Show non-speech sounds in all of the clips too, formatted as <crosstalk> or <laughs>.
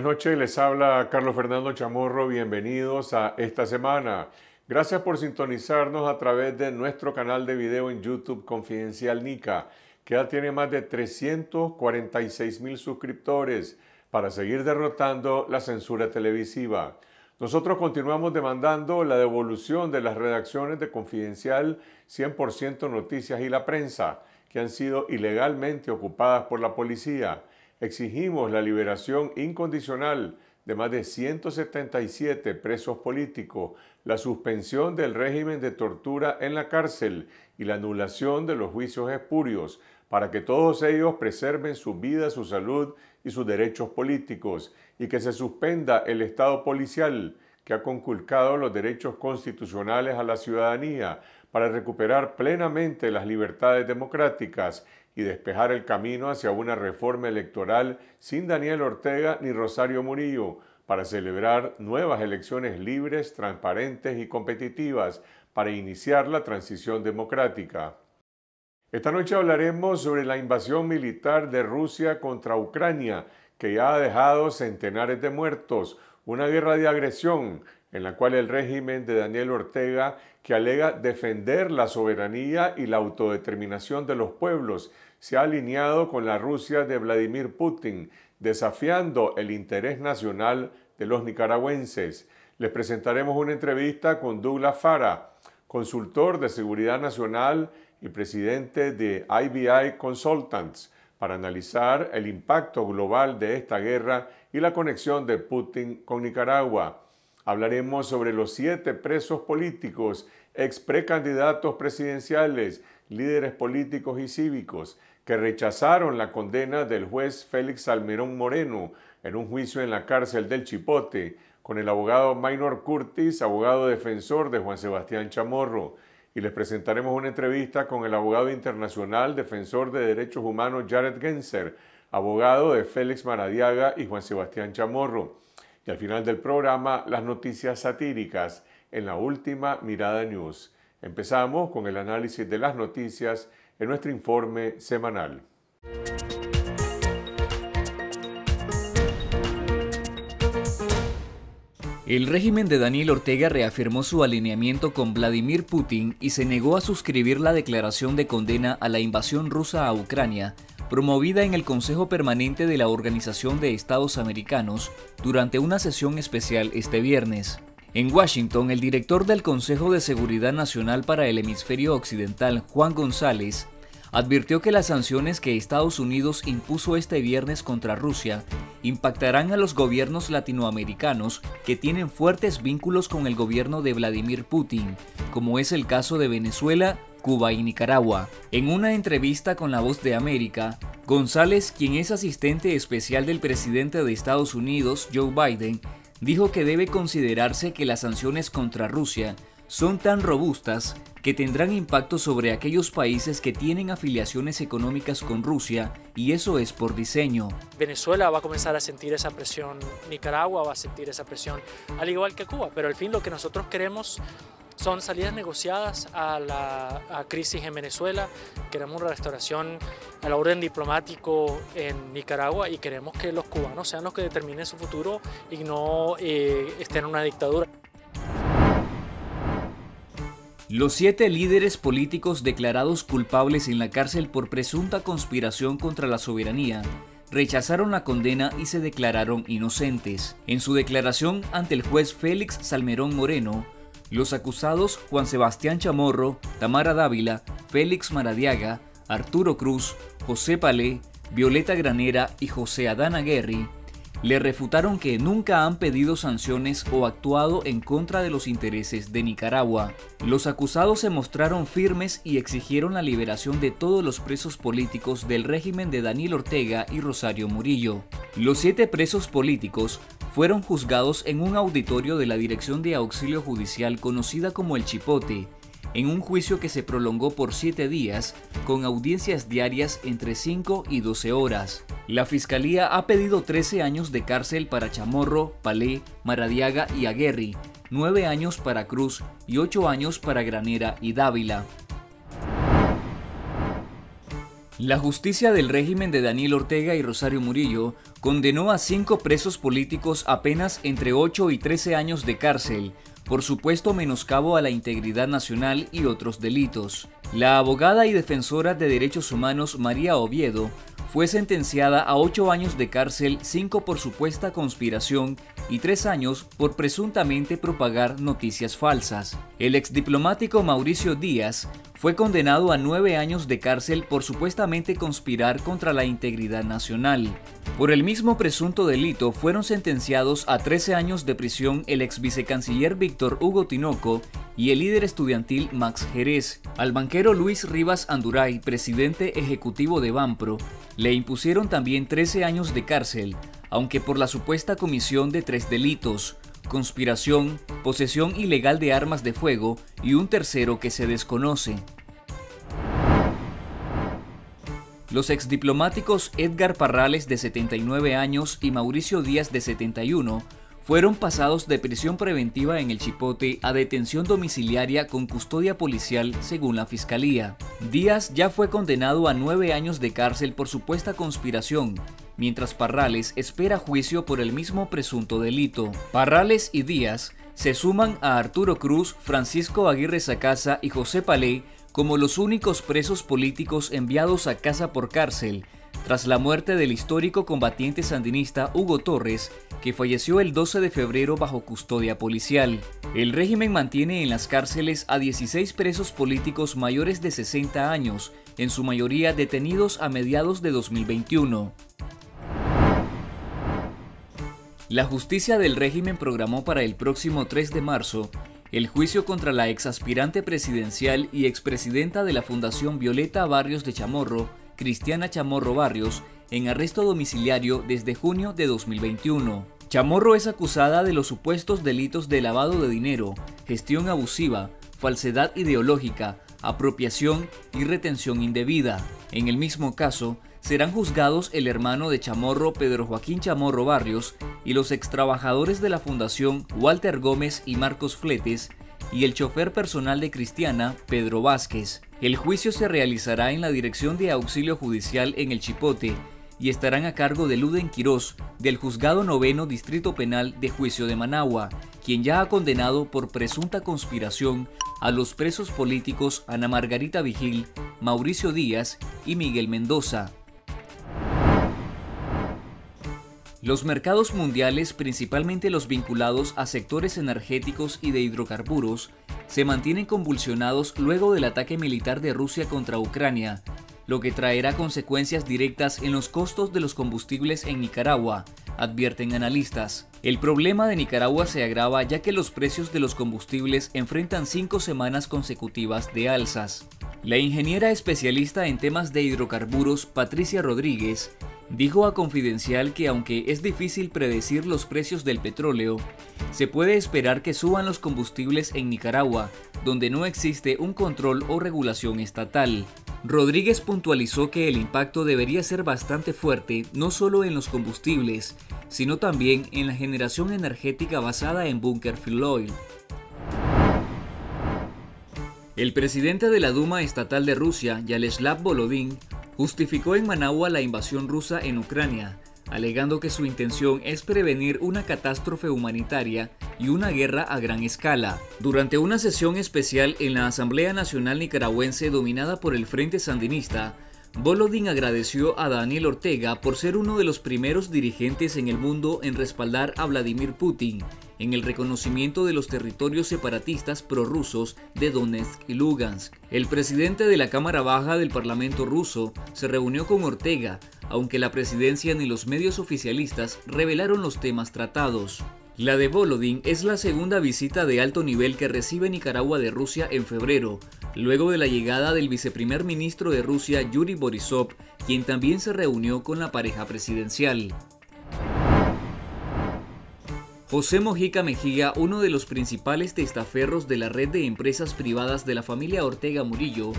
Buenas noches, les habla Carlos Fernando Chamorro, bienvenidos a esta semana. Gracias por sintonizarnos a través de nuestro canal de video en YouTube Confidencial Nica, que ya tiene más de 346 mil suscriptores para seguir derrotando la censura televisiva. Nosotros continuamos demandando la devolución de las redacciones de Confidencial 100% Noticias y la prensa, que han sido ilegalmente ocupadas por la policía exigimos la liberación incondicional de más de 177 presos políticos, la suspensión del régimen de tortura en la cárcel y la anulación de los juicios espurios para que todos ellos preserven su vida, su salud y sus derechos políticos y que se suspenda el Estado policial que ha conculcado los derechos constitucionales a la ciudadanía para recuperar plenamente las libertades democráticas y despejar el camino hacia una reforma electoral sin Daniel Ortega ni Rosario Murillo para celebrar nuevas elecciones libres, transparentes y competitivas para iniciar la transición democrática. Esta noche hablaremos sobre la invasión militar de Rusia contra Ucrania, que ya ha dejado centenares de muertos, una guerra de agresión en la cual el régimen de Daniel Ortega que alega defender la soberanía y la autodeterminación de los pueblos, se ha alineado con la Rusia de Vladimir Putin, desafiando el interés nacional de los nicaragüenses. Les presentaremos una entrevista con Douglas Fara, consultor de seguridad nacional y presidente de IBI Consultants, para analizar el impacto global de esta guerra y la conexión de Putin con Nicaragua. Hablaremos sobre los siete presos políticos, ex precandidatos presidenciales, líderes políticos y cívicos que rechazaron la condena del juez Félix Almirón Moreno en un juicio en la cárcel del Chipote con el abogado Maynor Curtis, abogado defensor de Juan Sebastián Chamorro. Y les presentaremos una entrevista con el abogado internacional defensor de derechos humanos Jared Genser, abogado de Félix Maradiaga y Juan Sebastián Chamorro. Y al final del programa, las noticias satíricas en la última Mirada News. Empezamos con el análisis de las noticias en nuestro informe semanal. El régimen de Daniel Ortega reafirmó su alineamiento con Vladimir Putin y se negó a suscribir la declaración de condena a la invasión rusa a Ucrania promovida en el Consejo Permanente de la Organización de Estados Americanos durante una sesión especial este viernes. En Washington, el director del Consejo de Seguridad Nacional para el Hemisferio Occidental, Juan González, advirtió que las sanciones que Estados Unidos impuso este viernes contra Rusia impactarán a los gobiernos latinoamericanos que tienen fuertes vínculos con el gobierno de Vladimir Putin, como es el caso de Venezuela, Cuba y Nicaragua. En una entrevista con La Voz de América, González, quien es asistente especial del presidente de Estados Unidos, Joe Biden, dijo que debe considerarse que las sanciones contra Rusia son tan robustas que tendrán impacto sobre aquellos países que tienen afiliaciones económicas con Rusia y eso es por diseño. Venezuela va a comenzar a sentir esa presión, Nicaragua va a sentir esa presión, al igual que Cuba, pero al fin lo que nosotros queremos son salidas negociadas a la crisis en Venezuela, queremos una restauración al orden diplomático en Nicaragua y queremos que los cubanos sean los que determinen su futuro y no eh, estén en una dictadura. Los siete líderes políticos declarados culpables en la cárcel por presunta conspiración contra la soberanía rechazaron la condena y se declararon inocentes. En su declaración ante el juez Félix Salmerón Moreno, los acusados Juan Sebastián Chamorro, Tamara Dávila, Félix Maradiaga, Arturo Cruz, José Palé, Violeta Granera y José Adán Aguerri le refutaron que nunca han pedido sanciones o actuado en contra de los intereses de Nicaragua. Los acusados se mostraron firmes y exigieron la liberación de todos los presos políticos del régimen de Daniel Ortega y Rosario Murillo. Los siete presos políticos fueron juzgados en un auditorio de la Dirección de Auxilio Judicial conocida como El Chipote, en un juicio que se prolongó por siete días, con audiencias diarias entre 5 y 12 horas. La fiscalía ha pedido 13 años de cárcel para Chamorro, Palé, Maradiaga y Aguerri, 9 años para Cruz y 8 años para Granera y Dávila. La justicia del régimen de Daniel Ortega y Rosario Murillo condenó a cinco presos políticos apenas entre 8 y 13 años de cárcel, por supuesto menoscabo a la integridad nacional y otros delitos. La abogada y defensora de derechos humanos María Oviedo fue sentenciada a ocho años de cárcel, cinco por supuesta conspiración y tres años por presuntamente propagar noticias falsas. El exdiplomático Mauricio Díaz fue condenado a nueve años de cárcel por supuestamente conspirar contra la integridad nacional. Por el mismo presunto delito fueron sentenciados a 13 años de prisión el ex vicecanciller Víctor Hugo Tinoco y el líder estudiantil Max Jerez. Al banquero Luis Rivas Anduray, presidente ejecutivo de Banpro, le impusieron también 13 años de cárcel, aunque por la supuesta comisión de tres delitos, conspiración, posesión ilegal de armas de fuego y un tercero que se desconoce. Los exdiplomáticos Edgar Parrales de 79 años y Mauricio Díaz de 71 fueron pasados de prisión preventiva en el Chipote a detención domiciliaria con custodia policial, según la fiscalía. Díaz ya fue condenado a nueve años de cárcel por supuesta conspiración, mientras Parrales espera juicio por el mismo presunto delito. Parrales y Díaz se suman a Arturo Cruz, Francisco Aguirre Sacasa y José Palé como los únicos presos políticos enviados a casa por cárcel tras la muerte del histórico combatiente sandinista Hugo Torres, que falleció el 12 de febrero bajo custodia policial. El régimen mantiene en las cárceles a 16 presos políticos mayores de 60 años, en su mayoría detenidos a mediados de 2021. La justicia del régimen programó para el próximo 3 de marzo el juicio contra la ex aspirante presidencial y expresidenta de la Fundación Violeta Barrios de Chamorro, Cristiana Chamorro Barrios en arresto domiciliario desde junio de 2021. Chamorro es acusada de los supuestos delitos de lavado de dinero, gestión abusiva, falsedad ideológica, apropiación y retención indebida. En el mismo caso, serán juzgados el hermano de Chamorro Pedro Joaquín Chamorro Barrios y los extrabajadores de la Fundación Walter Gómez y Marcos Fletes y el chofer personal de Cristiana Pedro Vázquez. El juicio se realizará en la Dirección de Auxilio Judicial en El Chipote y estarán a cargo de Luden Quirós, del Juzgado Noveno Distrito Penal de Juicio de Managua, quien ya ha condenado por presunta conspiración a los presos políticos Ana Margarita Vigil, Mauricio Díaz y Miguel Mendoza. Los mercados mundiales, principalmente los vinculados a sectores energéticos y de hidrocarburos, se mantienen convulsionados luego del ataque militar de Rusia contra Ucrania, lo que traerá consecuencias directas en los costos de los combustibles en Nicaragua, advierten analistas. El problema de Nicaragua se agrava ya que los precios de los combustibles enfrentan cinco semanas consecutivas de alzas. La ingeniera especialista en temas de hidrocarburos Patricia Rodríguez dijo a Confidencial que aunque es difícil predecir los precios del petróleo, se puede esperar que suban los combustibles en Nicaragua, donde no existe un control o regulación estatal. Rodríguez puntualizó que el impacto debería ser bastante fuerte no solo en los combustibles, sino también en la generación energética basada en bunker fuel oil, el presidente de la Duma Estatal de Rusia, Yaleslav Volodin, justificó en Managua la invasión rusa en Ucrania, alegando que su intención es prevenir una catástrofe humanitaria y una guerra a gran escala. Durante una sesión especial en la Asamblea Nacional Nicaragüense dominada por el Frente Sandinista, Volodin agradeció a Daniel Ortega por ser uno de los primeros dirigentes en el mundo en respaldar a Vladimir Putin en el reconocimiento de los territorios separatistas prorrusos de Donetsk y Lugansk. El presidente de la Cámara Baja del Parlamento ruso se reunió con Ortega, aunque la presidencia ni los medios oficialistas revelaron los temas tratados. La de Volodin es la segunda visita de alto nivel que recibe Nicaragua de Rusia en febrero, luego de la llegada del viceprimer ministro de Rusia Yuri Borisov, quien también se reunió con la pareja presidencial. José Mojica Mejía, uno de los principales testaferros de la red de empresas privadas de la familia Ortega Murillo,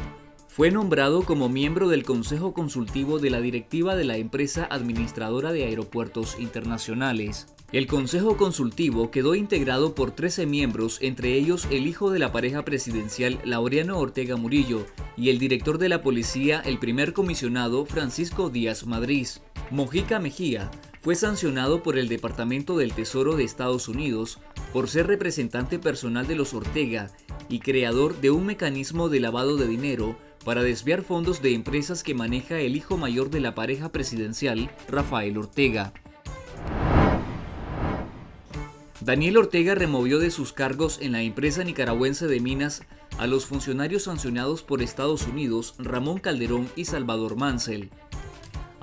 fue nombrado como miembro del Consejo Consultivo de la Directiva de la Empresa Administradora de Aeropuertos Internacionales. El Consejo Consultivo quedó integrado por 13 miembros, entre ellos el hijo de la pareja presidencial Laureano Ortega Murillo y el director de la policía, el primer comisionado Francisco Díaz Madrid. Mojica Mejía fue sancionado por el Departamento del Tesoro de Estados Unidos por ser representante personal de los Ortega y creador de un mecanismo de lavado de dinero para desviar fondos de empresas que maneja el hijo mayor de la pareja presidencial, Rafael Ortega. Daniel Ortega removió de sus cargos en la empresa nicaragüense de minas a los funcionarios sancionados por Estados Unidos Ramón Calderón y Salvador Mansell,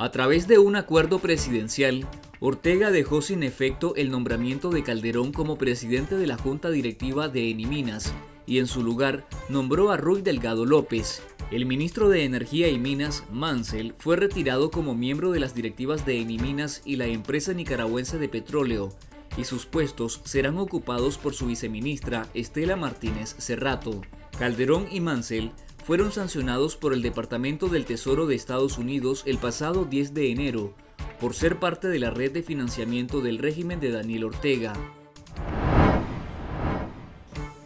a través de un acuerdo presidencial, Ortega dejó sin efecto el nombramiento de Calderón como presidente de la Junta Directiva de Eniminas y en su lugar nombró a Ruy Delgado López. El ministro de Energía y Minas, Mansell, fue retirado como miembro de las directivas de Eniminas y la empresa nicaragüense de petróleo, y sus puestos serán ocupados por su viceministra Estela Martínez Cerrato. Calderón y Mansell fueron sancionados por el Departamento del Tesoro de Estados Unidos el pasado 10 de enero por ser parte de la red de financiamiento del régimen de Daniel Ortega.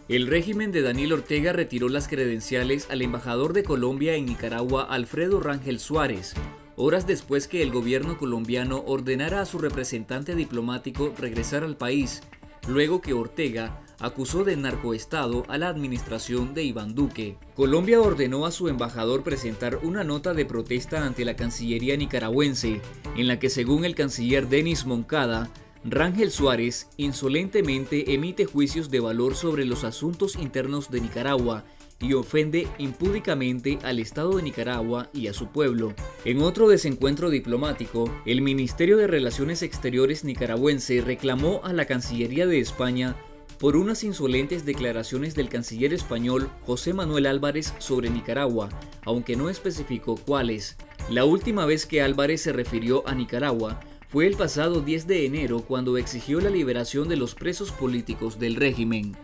El régimen de Daniel Ortega retiró las credenciales al embajador de Colombia en Nicaragua, Alfredo Rangel Suárez, horas después que el gobierno colombiano ordenara a su representante diplomático regresar al país, luego que Ortega acusó de narcoestado a la administración de Iván Duque. Colombia ordenó a su embajador presentar una nota de protesta ante la Cancillería nicaragüense, en la que según el canciller Denis Moncada, Rangel Suárez insolentemente emite juicios de valor sobre los asuntos internos de Nicaragua y ofende impúdicamente al Estado de Nicaragua y a su pueblo. En otro desencuentro diplomático, el Ministerio de Relaciones Exteriores nicaragüense reclamó a la Cancillería de España por unas insolentes declaraciones del canciller español José Manuel Álvarez sobre Nicaragua, aunque no especificó cuáles. La última vez que Álvarez se refirió a Nicaragua fue el pasado 10 de enero cuando exigió la liberación de los presos políticos del régimen.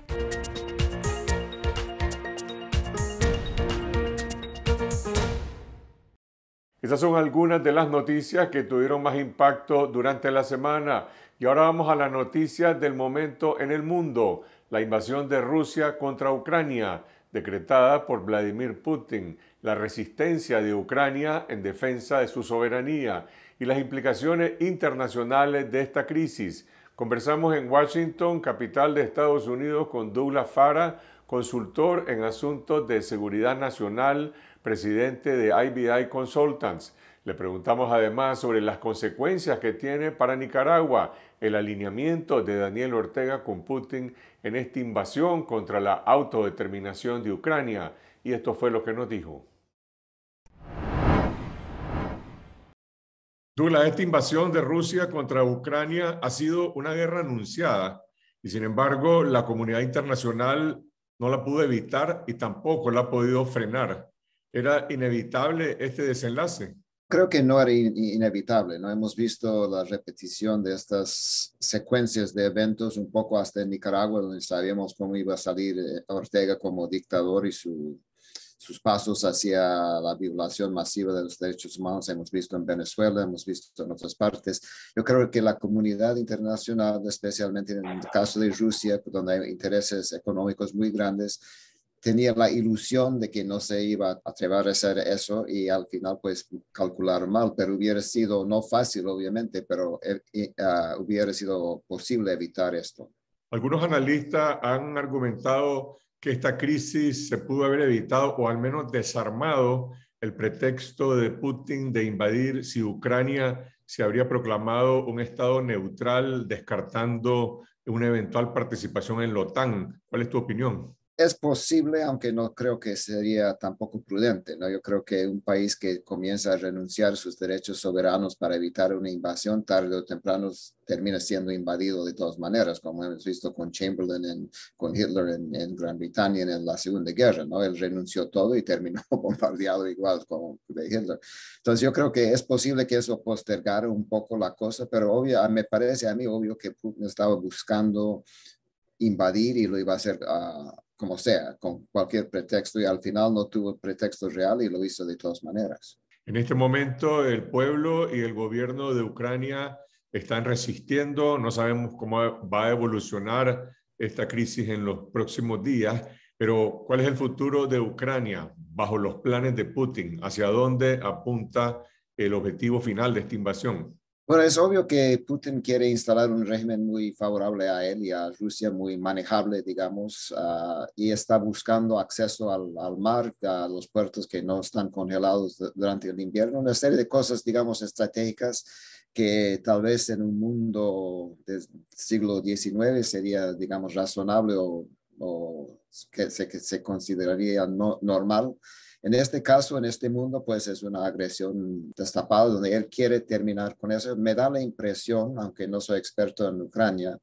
Esas son algunas de las noticias que tuvieron más impacto durante la semana. Y ahora vamos a las noticias del momento en el mundo. La invasión de Rusia contra Ucrania, decretada por Vladimir Putin, la resistencia de Ucrania en defensa de su soberanía y las implicaciones internacionales de esta crisis. Conversamos en Washington, capital de Estados Unidos, con Douglas Fara, consultor en asuntos de seguridad nacional, presidente de IBI Consultants. Le preguntamos además sobre las consecuencias que tiene para Nicaragua el alineamiento de Daniel Ortega con Putin en esta invasión contra la autodeterminación de Ucrania. Y esto fue lo que nos dijo. Douglas, esta invasión de Rusia contra Ucrania ha sido una guerra anunciada y sin embargo la comunidad internacional no la pudo evitar y tampoco la ha podido frenar. ¿Era inevitable este desenlace? creo que no era inevitable, ¿no? Hemos visto la repetición de estas secuencias de eventos un poco hasta en Nicaragua, donde sabíamos cómo iba a salir eh, Ortega como dictador y sus pasos hacia la violación masiva de los derechos humanos. Hemos visto en Venezuela, hemos visto en otras partes. Yo creo que la comunidad internacional, especialmente en el caso de Rusia, donde hay intereses económicos muy grandes, tenía la ilusión de que no se iba a atrever a hacer eso y al final pues calcular mal, pero hubiera sido no fácil obviamente, pero eh, eh, ah, hubiera sido posible evitar esto. Algunos analistas han argumentado que esta crisis se pudo haber evitado o al menos desarmado el pretexto de Putin de invadir si Ucrania se habría proclamado un estado neutral descartando una eventual participación en la OTAN. ¿Cuál es tu opinión? es posible, aunque no creo que sería tampoco prudente. ¿no? Yo creo que un país que comienza a renunciar sus derechos soberanos para evitar una invasión, tarde o temprano termina siendo invadido de todas maneras, como hemos visto con Chamberlain, en, con Hitler en, Gran Bretaña en la Segunda Guerra. ¿no? Él renunció todo y terminó <laughs> bombardeado igual como Hitler. Entonces yo creo que es posible que eso postergara un poco la cosa, pero obvio, me parece a mí obvio que Putin estaba buscando invadir y lo iba a hacer. Ah, como sea, con cualquier pretexto y al final no tuvo pretexto real y lo hizo de todas maneras. En este momento el pueblo y el gobierno de Ucrania están resistiendo, no sabemos cómo va a evolucionar esta crisis en los próximos días, pero ¿cuál es el futuro de Ucrania bajo los planes de Putin? ¿Hacia dónde apunta el objetivo final de esta invasión? Bueno, es obvio que Putin quiere instalar un régimen muy favorable a él y a Rusia, muy manejable, digamos, ah, y está buscando acceso al, mar, a los puertos que no están congelados durante el invierno, una serie de cosas, digamos, estratégicas que tal vez en un mundo del siglo XIX sería, digamos, razonable o, que, se, consideraría normal en este caso, en este mundo, pues es una agresión destapada donde él quiere terminar con eso. Me da la impresión, aunque no soy experto en Ucrania,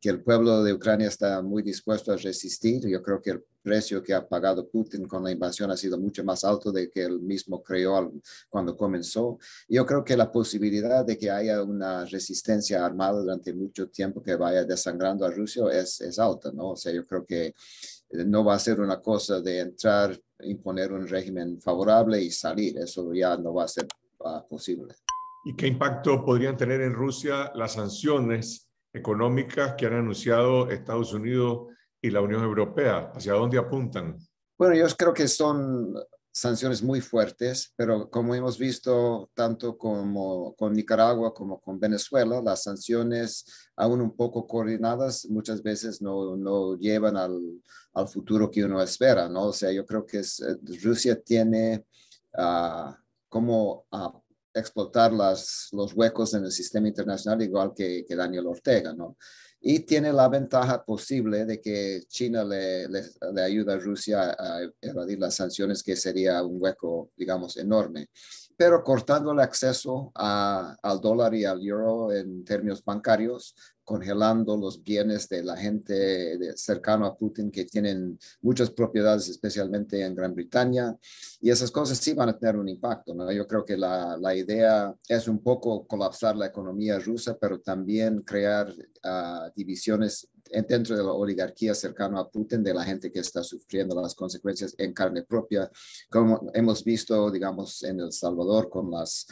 que el pueblo de Ucrania está muy dispuesto a resistir. Yo creo que el precio que ha pagado Putin con la invasión ha sido mucho más alto de que él mismo creó cuando comenzó. Yo creo que la posibilidad de que haya una resistencia armada durante mucho tiempo que vaya desangrando a Rusia es, es alta, ¿no? O sea, yo creo que eh, no va a ser una cosa de entrar imponer un régimen favorable y salir. Eso ya no va a ser ah, posible. ¿Y qué impacto podrían tener en Rusia las sanciones económicas que han anunciado Estados Unidos y la Unión Europea? ¿Hacia dónde apuntan? Bueno, yo creo que son sanciones muy fuertes, pero como hemos visto tanto como con Nicaragua como con Venezuela, las sanciones aún un poco coordinadas muchas veces no, no llevan al, al futuro que uno espera, ¿no? O sea, yo creo que es, eh, Rusia tiene ah, cómo ah, explotar las, los huecos en el sistema internacional, igual que, Daniel Ortega, ¿no? Y tiene la ventaja posible de que China le, le, le ayuda a Rusia a evadir las sanciones, que sería un hueco, digamos, enorme pero cortando el acceso al dólar y al euro en términos bancarios, congelando los bienes de la gente cercana a Putin que tienen muchas propiedades, especialmente en Gran Bretaña, y esas cosas sí van a tener un impacto. ¿no? Yo creo que la, la idea es un poco colapsar la economía rusa, pero también crear ah, divisiones dentro de la oligarquía cercana a Putin, de la gente que está sufriendo las consecuencias en carne propia, como hemos visto, digamos, en El Salvador con las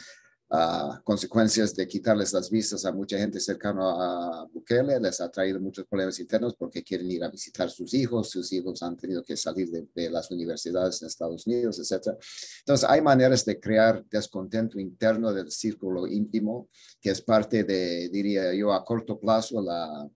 ah, consecuencias de quitarles las visas a mucha gente cercana a Bukele, les ha traído muchos problemas internos porque quieren ir a visitar sus hijos, sus hijos han tenido que salir de, las universidades en Estados Unidos, etc. Entonces, hay maneras de crear descontento interno del círculo íntimo, que es parte de, diría yo, a corto plazo, la,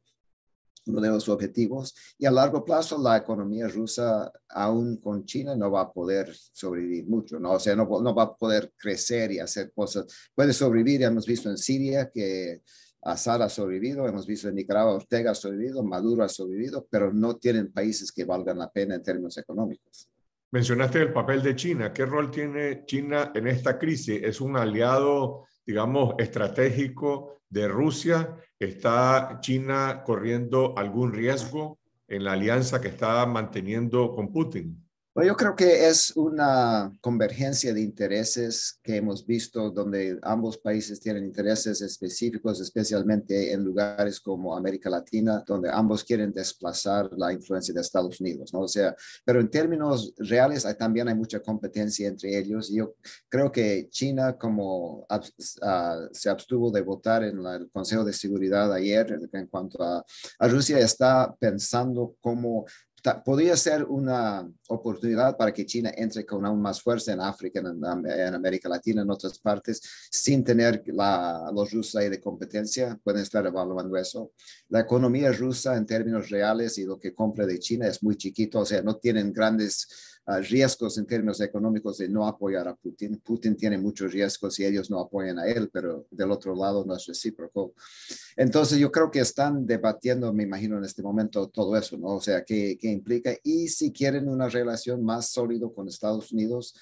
uno de los objetivos. Y a largo plazo, la economía rusa, aún con China, no va a poder sobrevivir mucho, ¿no? O sea, no, va a poder crecer y hacer cosas. Puede sobrevivir, hemos visto en Siria que Assad ha sobrevivido, hemos visto en Nicaragua, Ortega ha sobrevivido, Maduro ha sobrevivido, pero no tienen países que valgan la pena en términos económicos. Mencionaste el papel de China. ¿Qué rol tiene China en esta crisis? ¿Es un aliado, digamos, estratégico de Rusia? ¿Está China corriendo algún riesgo en la alianza que está manteniendo con Putin? yo creo que es una convergencia de intereses que hemos visto donde ambos países tienen intereses específicos, especialmente en lugares como América Latina, donde ambos quieren desplazar la influencia de Estados Unidos, ¿no? O sea, pero en términos reales hay, también hay mucha competencia entre ellos. Yo creo que China, como ah, se abstuvo de votar en el Consejo de Seguridad ayer en cuanto a, a Rusia, está pensando cómo podría ser una oportunidad para que China entre con aún más fuerza en África, en, América Latina, en otras partes, sin tener la, los rusos ahí de competencia. Pueden estar evaluando eso. La economía rusa en términos reales y lo que compra de China es muy chiquito, o sea, no tienen grandes riesgos en términos económicos de no apoyar a Putin. Putin tiene muchos riesgos y ellos no apoyan a él, pero del otro lado no es recíproco. Entonces yo creo que están debatiendo, me imagino, en este momento todo eso, ¿no? O sea, ¿qué, implica? Y si quieren una relación más sólida con Estados Unidos,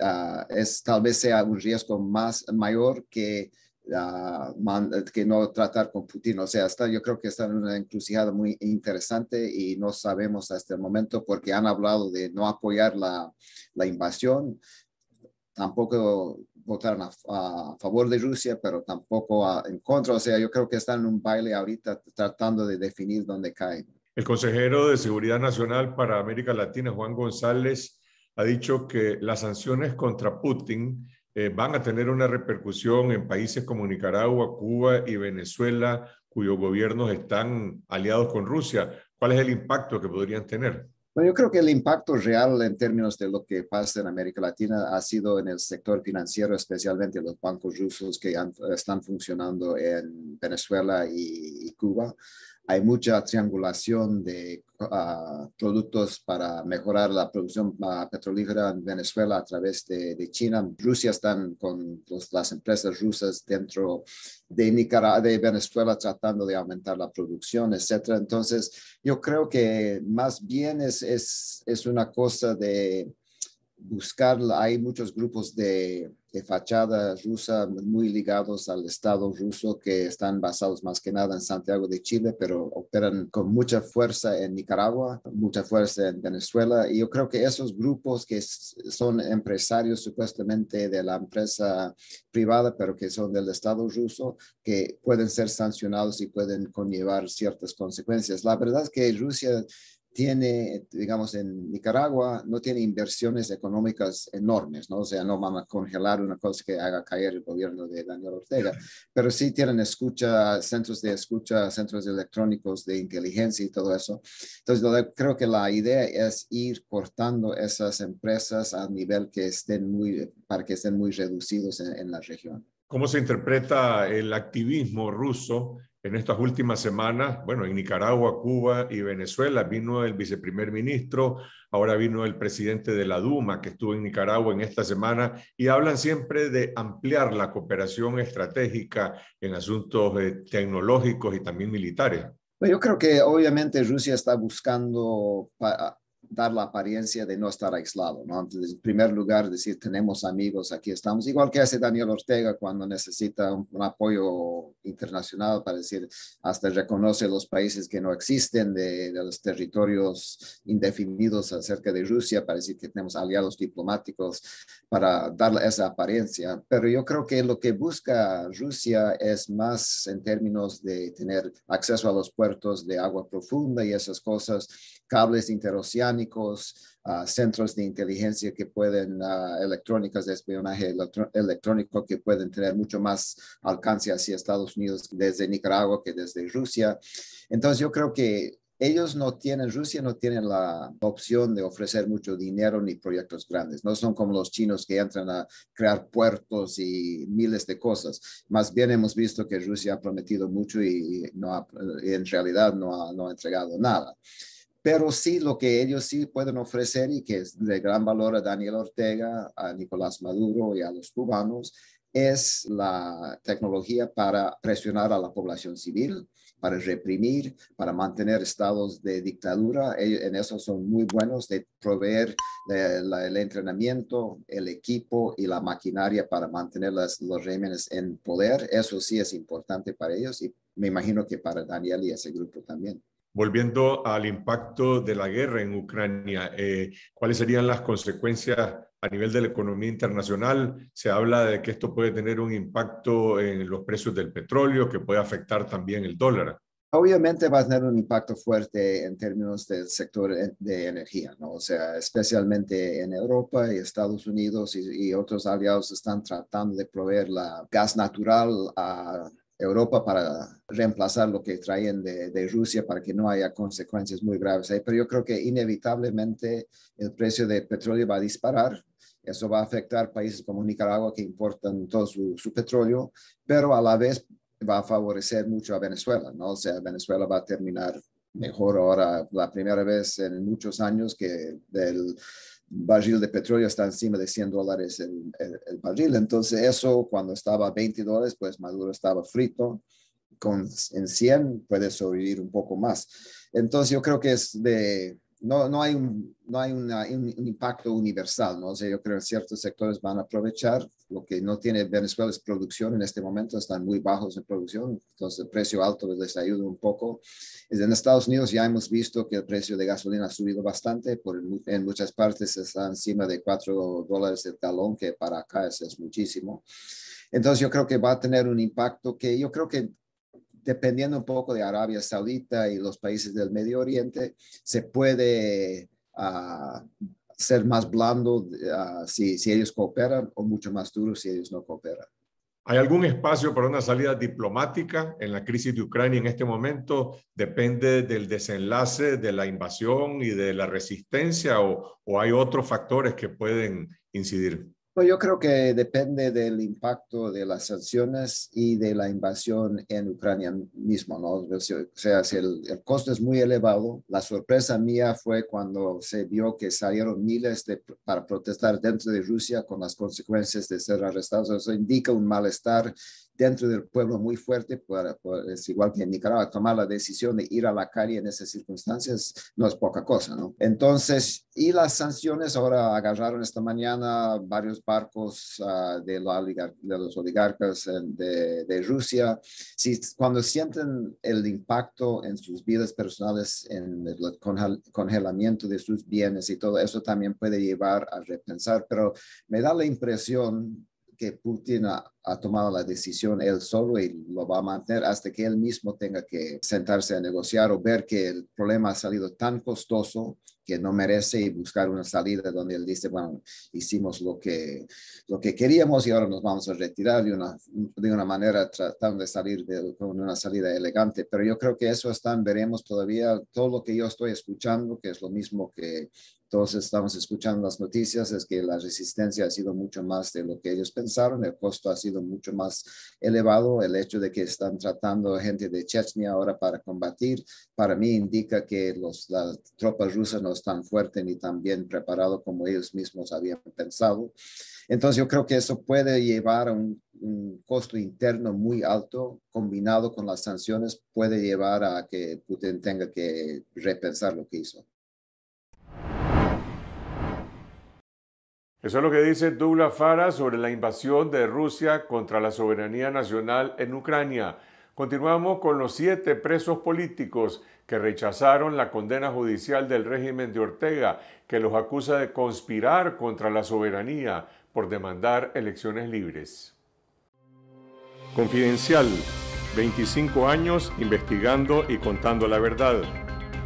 ah, es, tal vez sea un riesgo más mayor que que no tratar con Putin. O sea, está, yo creo que está en una encrucijada muy interesante y no sabemos hasta el momento porque han hablado de no apoyar la, invasión, tampoco votaron a, favor de Rusia, pero tampoco en contra. O sea, yo creo que están en un baile ahorita tratando de definir dónde caen. El consejero de Seguridad Nacional para América Latina, Juan González, ha dicho que las sanciones contra Putin eh, van a tener una repercusión en países como Nicaragua, Cuba y Venezuela, cuyos gobiernos están aliados con Rusia. ¿Cuál es el impacto que podrían tener? Bueno, yo creo que el impacto real en términos de lo que pasa en América Latina ha sido en el sector financiero, especialmente los bancos rusos que están funcionando en Venezuela y Cuba hay mucha triangulación de ah, productos para mejorar la producción ah, petrolífera en Venezuela a través de, China. Rusia están con las empresas rusas dentro de, Venezuela tratando de aumentar la producción, etc. Entonces, yo creo que más bien es, es, es una cosa de buscar, hay muchos grupos de de fachada rusa muy ligados al Estado ruso que están basados más que nada en Santiago de Chile, pero operan con mucha fuerza en Nicaragua, mucha fuerza en Venezuela. Y yo creo que esos grupos que son empresarios supuestamente de la empresa privada, pero que son del Estado ruso, que pueden ser sancionados y pueden conllevar ciertas consecuencias. La verdad es que Rusia tiene, digamos, en Nicaragua no tiene inversiones económicas enormes, ¿no? O sea, no van a congelar una cosa que haga caer el gobierno de Daniel Ortega, pero sí tienen escucha, centros de escucha, centros electrónicos de inteligencia y todo eso. Entonces, creo que la idea es ir cortando esas empresas a nivel que estén muy, para que estén muy reducidos en la región. ¿Cómo se interpreta el activismo ruso en estas últimas semanas, bueno, en Nicaragua, Cuba y Venezuela vino el viceprimer ministro, ahora vino el presidente de la Duma que estuvo en Nicaragua en esta semana y hablan siempre de ampliar la cooperación estratégica en asuntos eh, tecnológicos y también militares. Pues yo creo que obviamente Rusia está buscando dar la apariencia de no estar aislado, ¿no? en primer lugar, decir, tenemos amigos, aquí estamos, igual que hace Daniel Ortega cuando necesita un, apoyo internacional para decir, hasta reconoce los países que no existen de, los territorios indefinidos acerca de Rusia, para decir que tenemos aliados diplomáticos para darle esa apariencia. Pero yo creo que lo que busca Rusia es más en términos de tener acceso a los puertos de agua profunda y esas cosas cables interoceánicos, ah, centros de inteligencia que pueden, ah, electrónicas de espionaje electrónico que pueden tener mucho más alcance hacia Estados Unidos desde Nicaragua que desde Rusia. Entonces yo creo que ellos no tienen, Rusia no tiene la opción de ofrecer mucho dinero ni proyectos grandes. No son como los chinos que entran a crear puertos y miles de cosas. Más bien hemos visto que Rusia ha prometido mucho y, no en realidad no ha, no ha entregado nada pero sí lo que ellos sí pueden ofrecer y que es de gran valor a Daniel Ortega, a Nicolás Maduro y a los cubanos es la tecnología para presionar a la población civil, para reprimir, para mantener estados de dictadura. en eso son muy buenos de proveer eh, el entrenamiento, el equipo y la maquinaria para mantener los regímenes en poder. Eso sí es importante para ellos y me imagino que para Daniel y ese grupo también volviendo al impacto de la guerra en Ucrania, eh, ¿cuáles serían las consecuencias a nivel de la economía internacional? Se habla de que esto puede tener un impacto en los precios del petróleo, que puede afectar también el dólar. Obviamente va a tener un impacto fuerte en términos del sector de energía, ¿no? O sea, especialmente en Europa y Estados Unidos y, y otros aliados están tratando de proveer la gas natural a Europa para reemplazar lo que traen de, Rusia para que no haya consecuencias muy graves ahí. Pero yo creo que inevitablemente el precio del petróleo va a disparar. Eso va a afectar países como Nicaragua que importan todo su, su petróleo, pero a la vez va a favorecer mucho a Venezuela, ¿no? O sea, Venezuela va a terminar mejor ahora, la primera vez en muchos años que del barril de petróleo está encima de 100 dólares el, el, barril. Entonces eso cuando estaba a 20 dólares, pues Maduro estaba frito. Con, en 100 puede sobrevivir un poco más. Entonces yo creo que es de, no, hay, un, no hay un, impacto universal, ¿no? O sea, yo creo que ciertos sectores van a aprovechar. Lo que no tiene Venezuela es producción en este momento, están muy bajos en producción, entonces el precio alto les ayuda un poco. En Estados Unidos ya hemos visto que el precio de gasolina ha subido bastante, en muchas partes está encima de 4 dólares el talón, que para acá es, es muchísimo. Entonces yo creo que va a tener un impacto que yo creo que dependiendo un poco de Arabia Saudita y los países del Medio Oriente, se puede ah, ser más blando ah, si, ellos cooperan o mucho más duro si ellos no cooperan. ¿Hay algún espacio para una salida diplomática en la crisis de Ucrania en este momento? ¿Depende del desenlace de la invasión y de la resistencia o hay otros factores que pueden incidir? Pues, yo creo que depende del impacto de las sanciones y de la invasión en Ucrania mismo, ¿no? O sea, el, costo es muy elevado. La sorpresa mía fue cuando se vio que salieron miles de, para protestar dentro de Rusia con las consecuencias de ser arrestados. Eso indica un malestar dentro del pueblo muy fuerte, es igual que en Nicaragua, tomar la decisión de ir a la calle en esas circunstancias no es poca cosa, ¿no? Entonces, y las sanciones, ahora agarraron esta mañana varios barcos ah, de, de, los oligarcas eh, de, Rusia. Si, cuando sienten el impacto en sus vidas personales, en el congelamiento de sus bienes y todo eso, también puede llevar a repensar, pero me da la impresión que Putin ha, tomado la decisión él solo y lo va a mantener hasta que él mismo tenga que sentarse a negociar o ver que el problema ha salido tan costoso que no merece y buscar una salida donde él dice, bueno, hicimos lo que, lo que queríamos y ahora nos vamos a retirar de una, de una manera tratando de salir de, con una salida elegante. Pero yo creo que eso están veremos todavía todo lo que yo estoy escuchando, que es lo mismo que todos estamos escuchando las noticias, es que la resistencia ha sido mucho más de lo que ellos pensaron, el costo ha sido mucho más elevado, el hecho de que están tratando gente de Chechnya ahora para combatir, para mí indica que las tropas rusas no están fuertes ni tan bien preparadas como ellos mismos habían pensado. Entonces yo creo que eso puede llevar a un costo interno muy alto, combinado con las sanciones, puede llevar a que Putin tenga que repensar lo que hizo. Eso es lo que dice Douglas Farah sobre la invasión de Rusia contra la soberanía nacional en Ucrania. Continuamos con los siete presos políticos que rechazaron la condena judicial del régimen de Ortega, que los acusa de conspirar contra la soberanía por demandar elecciones libres. Confidencial, 25 años investigando y contando la verdad,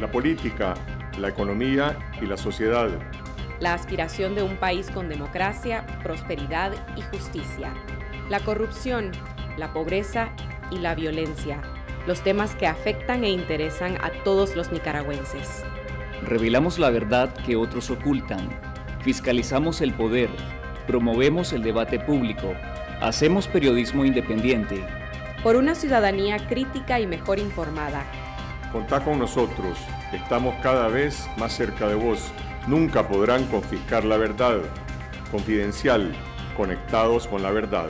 la política, la economía y la sociedad la aspiración de un país con democracia, prosperidad y justicia, la corrupción, la pobreza y la violencia, los temas que afectan e interesan a todos los nicaragüenses. Revelamos la verdad que otros ocultan, fiscalizamos el poder, promovemos el debate público, hacemos periodismo independiente. Por una ciudadanía crítica y mejor informada. Contá con nosotros, estamos cada vez más cerca de vos nunca podrán confiscar la verdad. Confidencial, conectados con la verdad.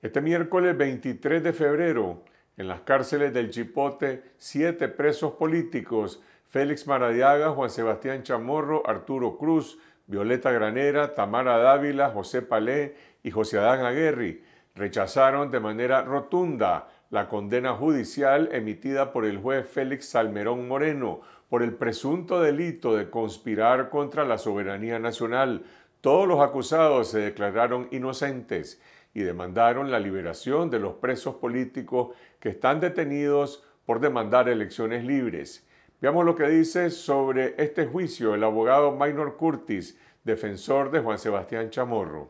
Este miércoles 23 de febrero, en las cárceles del Chipote, siete presos políticos, Félix Maradiaga, Juan Sebastián Chamorro, Arturo Cruz, Violeta Granera, Tamara Dávila, José Palé y José Adán Aguerri, rechazaron de manera rotunda la condena judicial emitida por el juez Félix Salmerón Moreno por el presunto delito de conspirar contra la soberanía nacional. Todos los acusados se declararon inocentes y demandaron la liberación de los presos políticos que están detenidos por demandar elecciones libres. Veamos lo que dice sobre este juicio el abogado Maynor Curtis, defensor de Juan Sebastián Chamorro.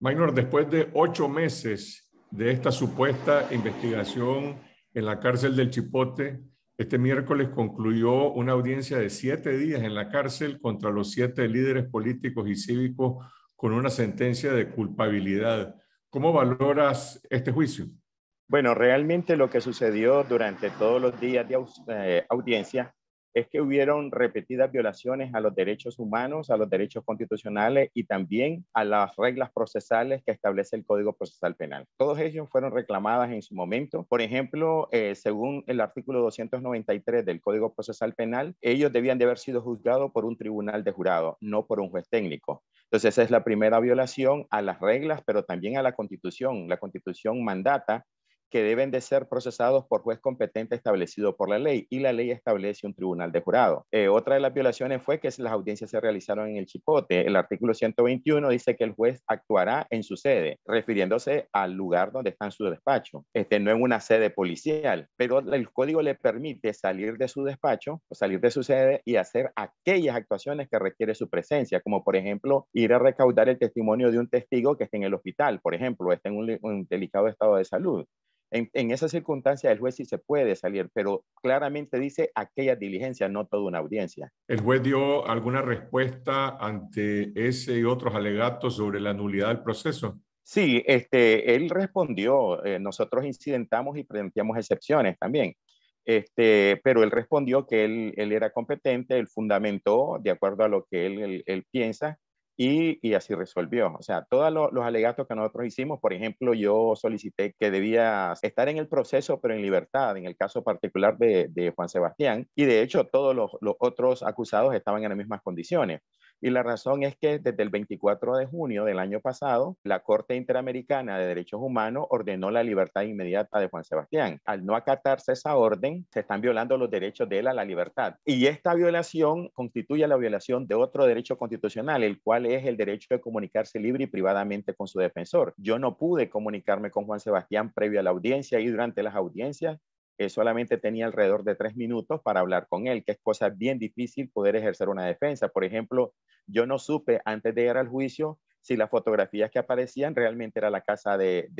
Maynor, después de ocho meses de esta supuesta investigación en la cárcel del Chipote. Este miércoles concluyó una audiencia de siete días en la cárcel contra los siete líderes políticos y cívicos con una sentencia de culpabilidad. ¿Cómo valoras este juicio? Bueno, realmente lo que sucedió durante todos los días de eh, audiencia es que hubieron repetidas violaciones a los derechos humanos, a los derechos constitucionales y también a las reglas procesales que establece el Código Procesal Penal. Todos ellos fueron reclamadas en su momento. Por ejemplo, eh, según el artículo 293 del Código Procesal Penal, ellos debían de haber sido juzgados por un tribunal de jurado, no por un juez técnico. Entonces, esa es la primera violación a las reglas, pero también a la constitución. La constitución mandata que deben de ser procesados por juez competente establecido por la ley y la ley establece un tribunal de jurado. Eh, otra de las violaciones fue que las audiencias se realizaron en el Chipote. El artículo 121 dice que el juez actuará en su sede, refiriéndose al lugar donde está en su despacho, este, no en una sede policial, pero el código le permite salir de su despacho o salir de su sede y hacer aquellas actuaciones que requiere su presencia, como por ejemplo ir a recaudar el testimonio de un testigo que esté en el hospital, por ejemplo, o está en un delicado estado de salud en, esa circunstancia, el juez sí se puede salir, pero claramente dice aquella diligencia, no toda una audiencia. ¿El juez dio alguna respuesta ante ese y otros alegatos sobre la nulidad del proceso? Sí, este, él respondió, eh, nosotros incidentamos y presentamos excepciones también, este, pero él respondió que él, era competente, él fundamentó de acuerdo a lo que él, él piensa y, así resolvió. O sea, todos los alegatos que nosotros hicimos, por ejemplo, yo solicité que debía estar en el proceso, pero en libertad, en el caso particular de, Juan Sebastián, y de hecho todos los, otros acusados estaban en las mismas condiciones. Y la razón es que desde el 24 de junio del año pasado, la Corte Interamericana de Derechos Humanos ordenó la libertad inmediata de Juan Sebastián. Al no acatarse esa orden, se están violando los derechos de él a la libertad. Y esta violación constituye la violación de otro derecho constitucional, el cual es el derecho de comunicarse libre y privadamente con su defensor. Yo no pude comunicarme con Juan Sebastián previo a la audiencia y durante las audiencias solamente tenía alrededor de tres minutos para hablar con él, que es cosa bien difícil poder ejercer una defensa. Por ejemplo, yo no supe antes de ir al juicio si las fotografías que aparecían realmente era la casa de,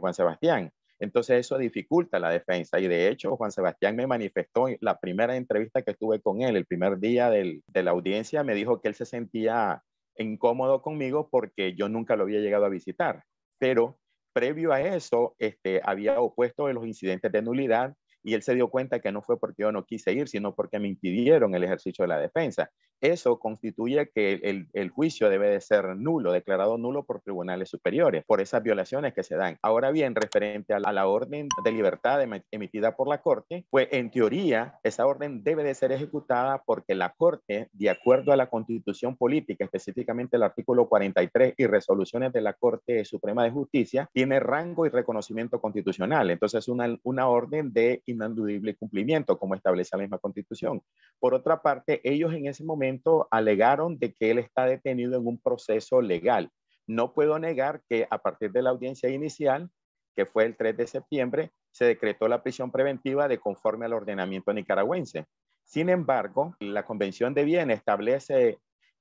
Juan Sebastián. Entonces eso dificulta la defensa y de hecho Juan Sebastián me manifestó en la primera entrevista que tuve con él, el primer día de la audiencia, me dijo que él se sentía incómodo conmigo porque yo nunca lo había llegado a visitar, pero previo a eso, este, había opuesto de los incidentes de nulidad y él se dio cuenta que no fue porque yo no quise ir, sino porque me impidieron el ejercicio de la defensa. Eso constituye que el, el, juicio debe de ser nulo, declarado nulo por tribunales superiores, por esas violaciones que se dan. Ahora bien, referente a la, orden de libertad emitida por la Corte, pues en teoría esa orden debe de ser ejecutada porque la Corte, de acuerdo a la Constitución Política, específicamente el artículo 43 y resoluciones de la Corte Suprema de Justicia, tiene rango y reconocimiento constitucional. Entonces, una, una orden de inanduible cumplimiento, como establece la misma Constitución. Por otra parte, ellos en ese momento alegaron de que él está detenido en un proceso legal. No puedo negar que a partir de la audiencia inicial, que fue el 3 de septiembre, se decretó la prisión preventiva de conforme al ordenamiento nicaragüense. Sin embargo, la Convención de Viena establece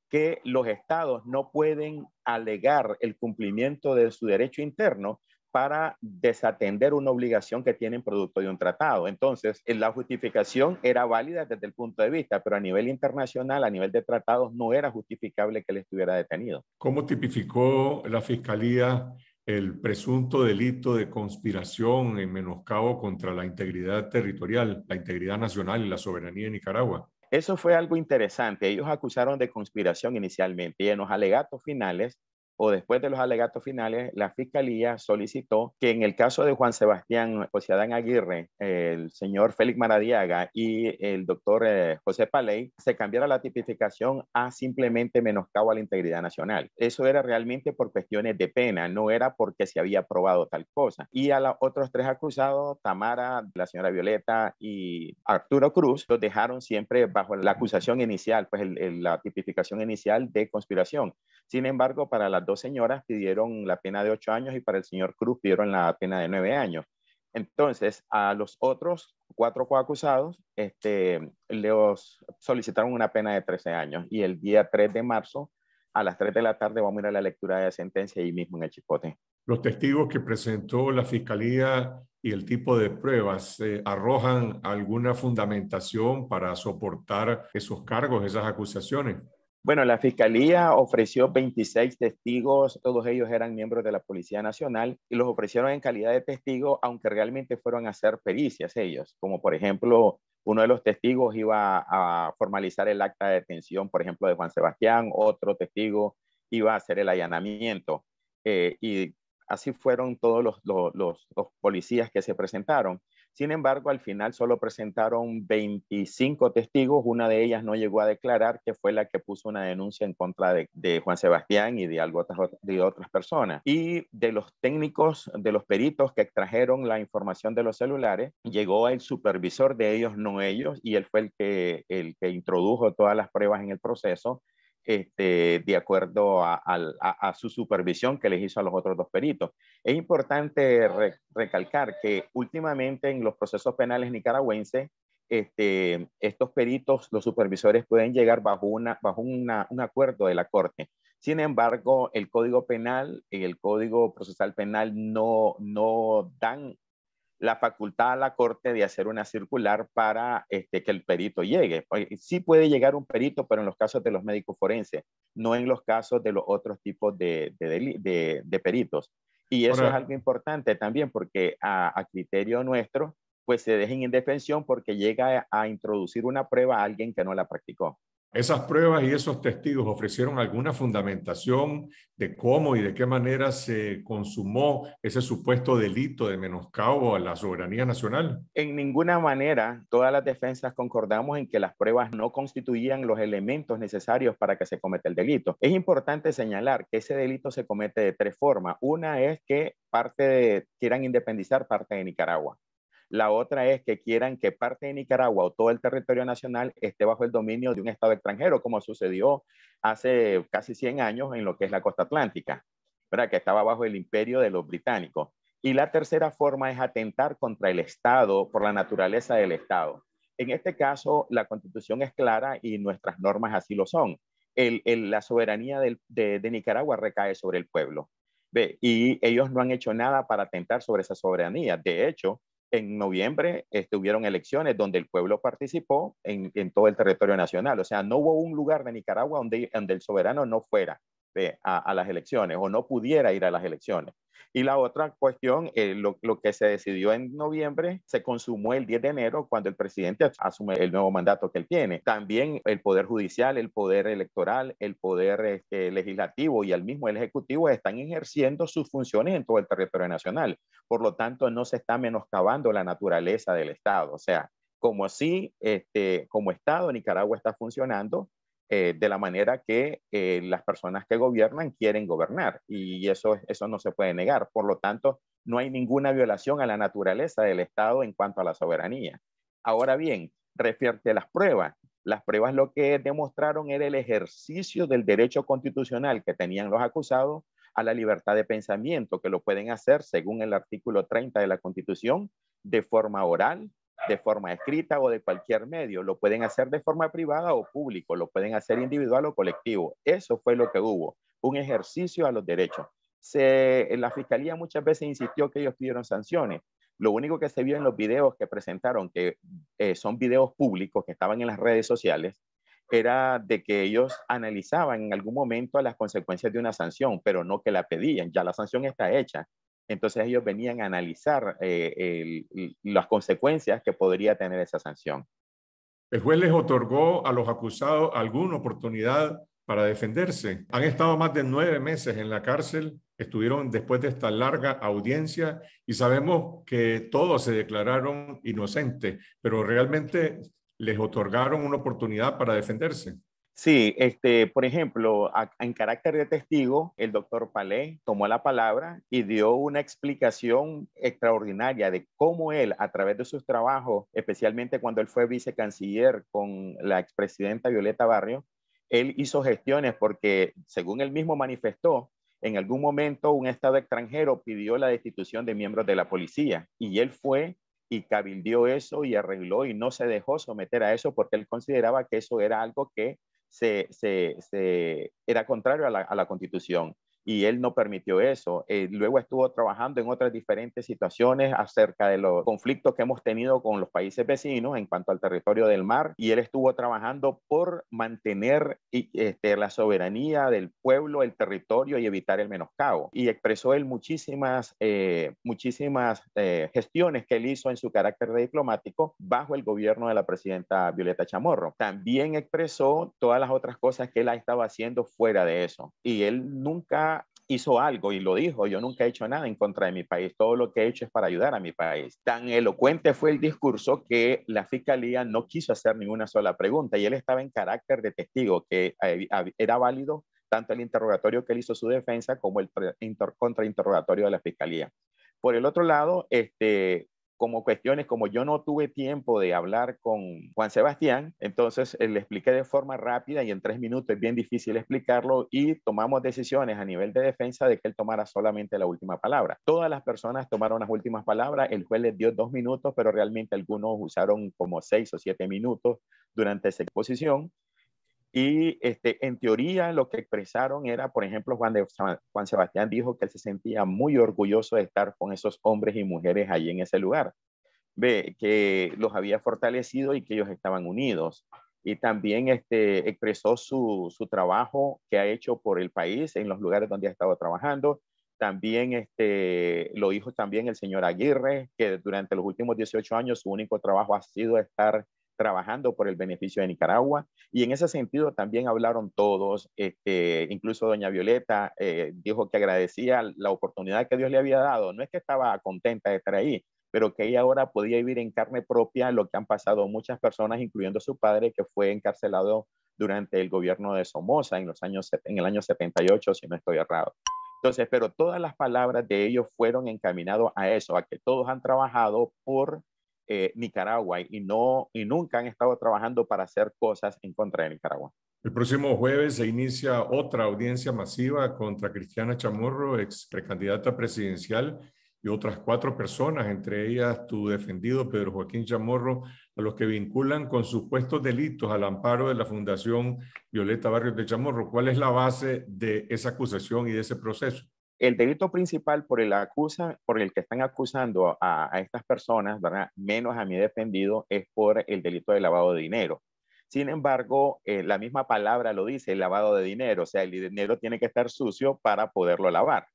que los estados no pueden alegar el cumplimiento de su derecho interno para desatender una obligación que tienen producto de un tratado. Entonces, eh, la justificación era válida desde el punto de vista, pero a nivel internacional, a nivel de tratados, no era justificable que él estuviera detenido. ¿Cómo tipificó la Fiscalía el presunto delito de conspiración en menoscabo contra la integridad territorial, la integridad nacional y la soberanía de Nicaragua? Eso fue algo interesante. Ellos acusaron de conspiración inicialmente y en los alegatos finales o después de los alegatos finales, la Fiscalía solicitó que en el caso de Juan Sebastián José Aguirre, el señor Félix Maradiaga y el doctor eh, José Paley, se cambiara la tipificación a simplemente menoscabo a la integridad nacional. Eso era realmente por cuestiones de pena, no era porque se había probado tal cosa. Y a los otros tres acusados, Tamara, la señora Violeta y Arturo Cruz, los dejaron siempre bajo la acusación inicial, pues la tipificación inicial de conspiración. Sin embargo, para las dos señoras pidieron la pena de ocho años y para el señor Cruz pidieron la pena de nueve años. Entonces, a los otros cuatro coacusados este, les solicitaron una pena de 13 años y el día 3 de marzo a las 3 de la tarde vamos a ir a la lectura de la sentencia ahí mismo en el Chipote. Los testigos que presentó la fiscalía y el tipo de pruebas eh, arrojan alguna fundamentación para soportar esos cargos, esas acusaciones. Bueno, la fiscalía ofreció 26 testigos, todos ellos eran miembros de la Policía Nacional y los ofrecieron en calidad de testigos, aunque realmente fueron a hacer pericias ellos, como por ejemplo, uno de los testigos iba a formalizar el acta de detención, por ejemplo, de Juan Sebastián, otro testigo iba a hacer el allanamiento eh, y así fueron todos los, los, los policías que se presentaron. Sin embargo, al final solo presentaron 25 testigos, una de ellas no llegó a declarar, que fue la que puso una denuncia en contra de, Juan Sebastián y de, algo, de otras personas. Y de los técnicos, de los peritos que extrajeron la información de los celulares, llegó el supervisor de ellos, no ellos, y él fue el que, el que introdujo todas las pruebas en el proceso este, de acuerdo a, su supervisión que les hizo a los otros dos peritos. Es importante recalcar que últimamente en los procesos penales nicaragüenses, este, estos peritos, los supervisores pueden llegar bajo, un acuerdo de la Corte. Sin embargo, el Código Penal y el Código Procesal Penal no dan la facultad a la corte de hacer una circular para este, que el perito llegue. Sí puede llegar un perito, pero en los casos de los médicos forenses, no en los casos de los otros tipos de, peritos. Y eso es algo importante también porque a, criterio nuestro, pues se dejen en defensión porque llega a introducir una prueba a alguien que no la practicó. ¿Esas pruebas y esos testigos ofrecieron alguna fundamentación de cómo y de qué manera se consumó ese supuesto delito de menoscabo a la soberanía nacional? En ninguna manera todas las defensas concordamos en que las pruebas no constituían los elementos necesarios para que se cometa el delito. Es importante señalar que ese delito se comete de tres formas. Una es que parte de, quieran independizar parte de Nicaragua. La otra es que quieran que parte de Nicaragua o todo el territorio nacional esté bajo el dominio de un Estado extranjero, como sucedió hace casi 100 años en lo que es la costa atlántica, ¿verdad? que estaba bajo el imperio de los británicos. Y la tercera forma es atentar contra el Estado por la naturaleza del Estado. En este caso, la constitución es clara y nuestras normas así lo son. la soberanía de, Nicaragua recae sobre el pueblo. Y ellos no han hecho nada para atentar sobre esa soberanía. De hecho, en noviembre estuvieron elecciones donde el pueblo participó en, todo el territorio nacional. O sea, no hubo un lugar de Nicaragua donde, el soberano no fuera a, las elecciones o no pudiera ir a las elecciones. Y la otra cuestión, eh, lo, que se decidió en noviembre se consumó el 10 de enero cuando el presidente asume el nuevo mandato que él tiene. También el Poder Judicial, el Poder Electoral, el Poder este, Legislativo y el mismo el Ejecutivo están ejerciendo sus funciones en todo el territorio nacional. Por lo tanto, no se está menoscabando la naturaleza del Estado. O sea, como sí, este, como Estado, Nicaragua está funcionando eh, de la manera que eh, las personas que gobiernan quieren gobernar. Y eso, eso no se puede negar. Por lo tanto, no hay ninguna violación a la naturaleza del Estado en cuanto a la soberanía. Ahora bien, refierte a las pruebas. Las pruebas lo que demostraron era el ejercicio del derecho constitucional que tenían los acusados a la libertad de pensamiento, que lo pueden hacer según el artículo 30 de la Constitución, de forma oral, de forma escrita o de cualquier medio. Lo pueden hacer de forma privada o público, lo pueden hacer individual o colectivo. Eso fue lo que hubo, un ejercicio a los derechos. Se, la fiscalía muchas veces insistió que ellos pidieron sanciones. Lo único que se vio en los videos que presentaron, que eh, son videos públicos que estaban en las redes sociales, era de que ellos analizaban en algún momento las consecuencias de una sanción, pero no que la pedían. Ya la sanción está hecha. Entonces ellos venían a analizar eh, las consecuencias que podría tener esa sanción. El juez les otorgó a los acusados alguna oportunidad para defenderse. Han estado más de nueve meses en la cárcel, estuvieron después de esta larga audiencia y sabemos que todos se declararon inocentes, pero realmente les otorgaron una oportunidad para defenderse. Sí, este, por ejemplo, en carácter de testigo, el doctor Palé tomó la palabra y dio una explicación extraordinaria de cómo él, a través de sus trabajos, especialmente cuando él fue vicecanciller con la expresidenta Violeta Barrio, él hizo gestiones porque, según él mismo manifestó, en algún momento un Estado extranjero pidió la destitución de miembros de la policía y él fue y cabildió eso y arregló y no se dejó someter a eso porque él consideraba que eso era algo que se, se, se era contrario a la, a la, constitución y él no permitió eso. Eh, luego estuvo trabajando en otras diferentes situaciones acerca de los conflictos que hemos tenido con los países vecinos en cuanto al territorio del mar y él estuvo trabajando por mantener este, la soberanía del pueblo, el territorio y evitar el menoscabo. Y expresó él muchísimas, eh, muchísimas eh, gestiones que él hizo en su carácter de diplomático bajo el gobierno de la presidenta Violeta Chamorro. También expresó todas las otras cosas que él ha estado haciendo fuera de eso. Y él nunca hizo algo y lo dijo, yo nunca he hecho nada en contra de mi país, todo lo que he hecho es para ayudar a mi país. Tan elocuente fue el discurso que la fiscalía no quiso hacer ninguna sola pregunta y él estaba en carácter de testigo, que era válido tanto el interrogatorio que él hizo su defensa como el contrainterrogatorio de la fiscalía. Por el otro lado, este, como cuestiones, como yo no tuve tiempo de hablar con Juan Sebastián, entonces eh, le expliqué de forma rápida y en tres minutos es bien difícil explicarlo y tomamos decisiones a nivel de defensa de que él tomara solamente la última palabra. Todas las personas tomaron las últimas palabras, el juez les dio dos minutos, pero realmente algunos usaron como seis o siete minutos durante esa exposición y este, en teoría lo que expresaron era, por ejemplo, Juan, de, Juan Sebastián dijo que él se sentía muy orgulloso de estar con esos hombres y mujeres allí en ese lugar, Ve, que los había fortalecido y que ellos estaban unidos. Y también este, expresó su, trabajo que ha hecho por el país en los lugares donde ha estado trabajando. También este, lo dijo también el señor Aguirre, que durante los últimos 18 años su único trabajo ha sido estar trabajando por el beneficio de Nicaragua. Y en ese sentido también hablaron todos, este, incluso doña Violeta eh, dijo que agradecía la oportunidad que Dios le había dado. No es que estaba contenta de estar ahí, pero que ella ahora podía vivir en carne propia lo que han pasado muchas personas, incluyendo su padre, que fue encarcelado durante el gobierno de Somoza en, los años, en el año 78, si no estoy errado. Entonces, pero todas las palabras de ellos fueron encaminadas a eso, a que todos han trabajado por eh, Nicaragua y, no, y nunca han estado trabajando para hacer cosas en contra de Nicaragua. El próximo jueves se inicia otra audiencia masiva contra Cristiana Chamorro, ex precandidata presidencial, y otras cuatro personas, entre ellas tu defendido Pedro Joaquín Chamorro, a los que vinculan con supuestos delitos al amparo de la Fundación Violeta Barrios de Chamorro. ¿Cuál es la base de esa acusación y de ese proceso? El delito principal por el, que están acusando a, estas personas, menos a mi defendido, es por el delito de lavado de dinero. Sin embargo, eh, la misma palabra lo dice, el lavado de dinero, o sea, el dinero tiene que estar sucio para poderlo lavar.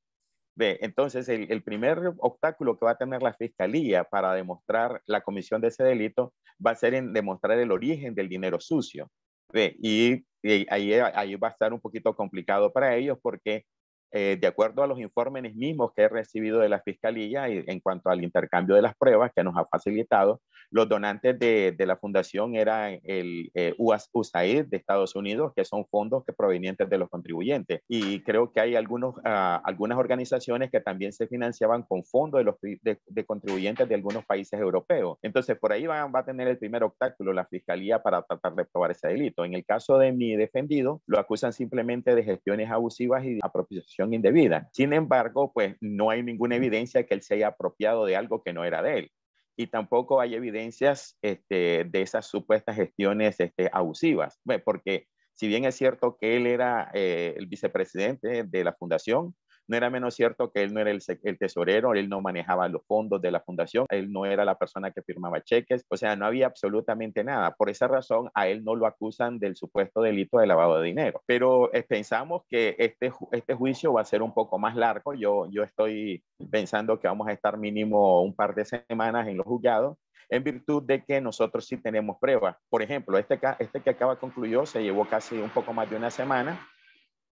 ¿Ve? Entonces, el, primer obstáculo que va a tener la fiscalía para demostrar la comisión de ese delito va a ser en demostrar el origen del dinero sucio. Y, ahí, ahí va a estar un poquito complicado para ellos porque eh, de acuerdo a los informes mismos que he recibido de la Fiscalía y en cuanto al intercambio de las pruebas que nos ha facilitado, los donantes de, la fundación eran el eh, USAID de Estados Unidos, que son fondos que provenientes de los contribuyentes. Y creo que hay ah, algunas organizaciones que también se financiaban con fondos de, contribuyentes de algunos países europeos. Entonces, por ahí va, a tener el primer obstáculo la fiscalía para tratar de probar ese delito. En el caso de mi defendido, lo acusan simplemente de gestiones abusivas y de apropiación indebida. Sin embargo, pues no hay ninguna evidencia que él se haya apropiado de algo que no era de él y tampoco hay evidencias este, de esas supuestas gestiones este, abusivas, porque si bien es cierto que él era eh, el vicepresidente de la fundación, no era menos cierto que él no era el, tesorero, él no manejaba los fondos de la fundación, él no era la persona que firmaba cheques, o sea, no había absolutamente nada. Por esa razón, a él no lo acusan del supuesto delito de lavado de dinero. Pero eh, pensamos que este, este juicio va a ser un poco más largo. Yo, yo estoy pensando que vamos a estar mínimo un par de semanas en los juzgados en virtud de que nosotros sí tenemos pruebas. Por ejemplo, este, este que acaba concluyó se llevó casi un poco más de una semana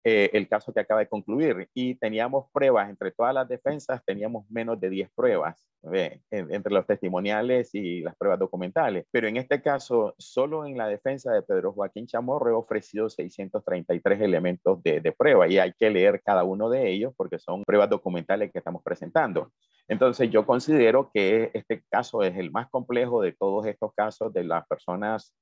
eh, el caso que acaba de concluir. Y teníamos pruebas, entre todas las defensas teníamos menos de 10 pruebas, eh, entre los testimoniales y las pruebas documentales. Pero en este caso, solo en la defensa de Pedro Joaquín Chamorro he ofrecido 633 elementos de, de prueba y hay que leer cada uno de ellos porque son pruebas documentales que estamos presentando. Entonces yo considero que este caso es el más complejo de todos estos casos de las personas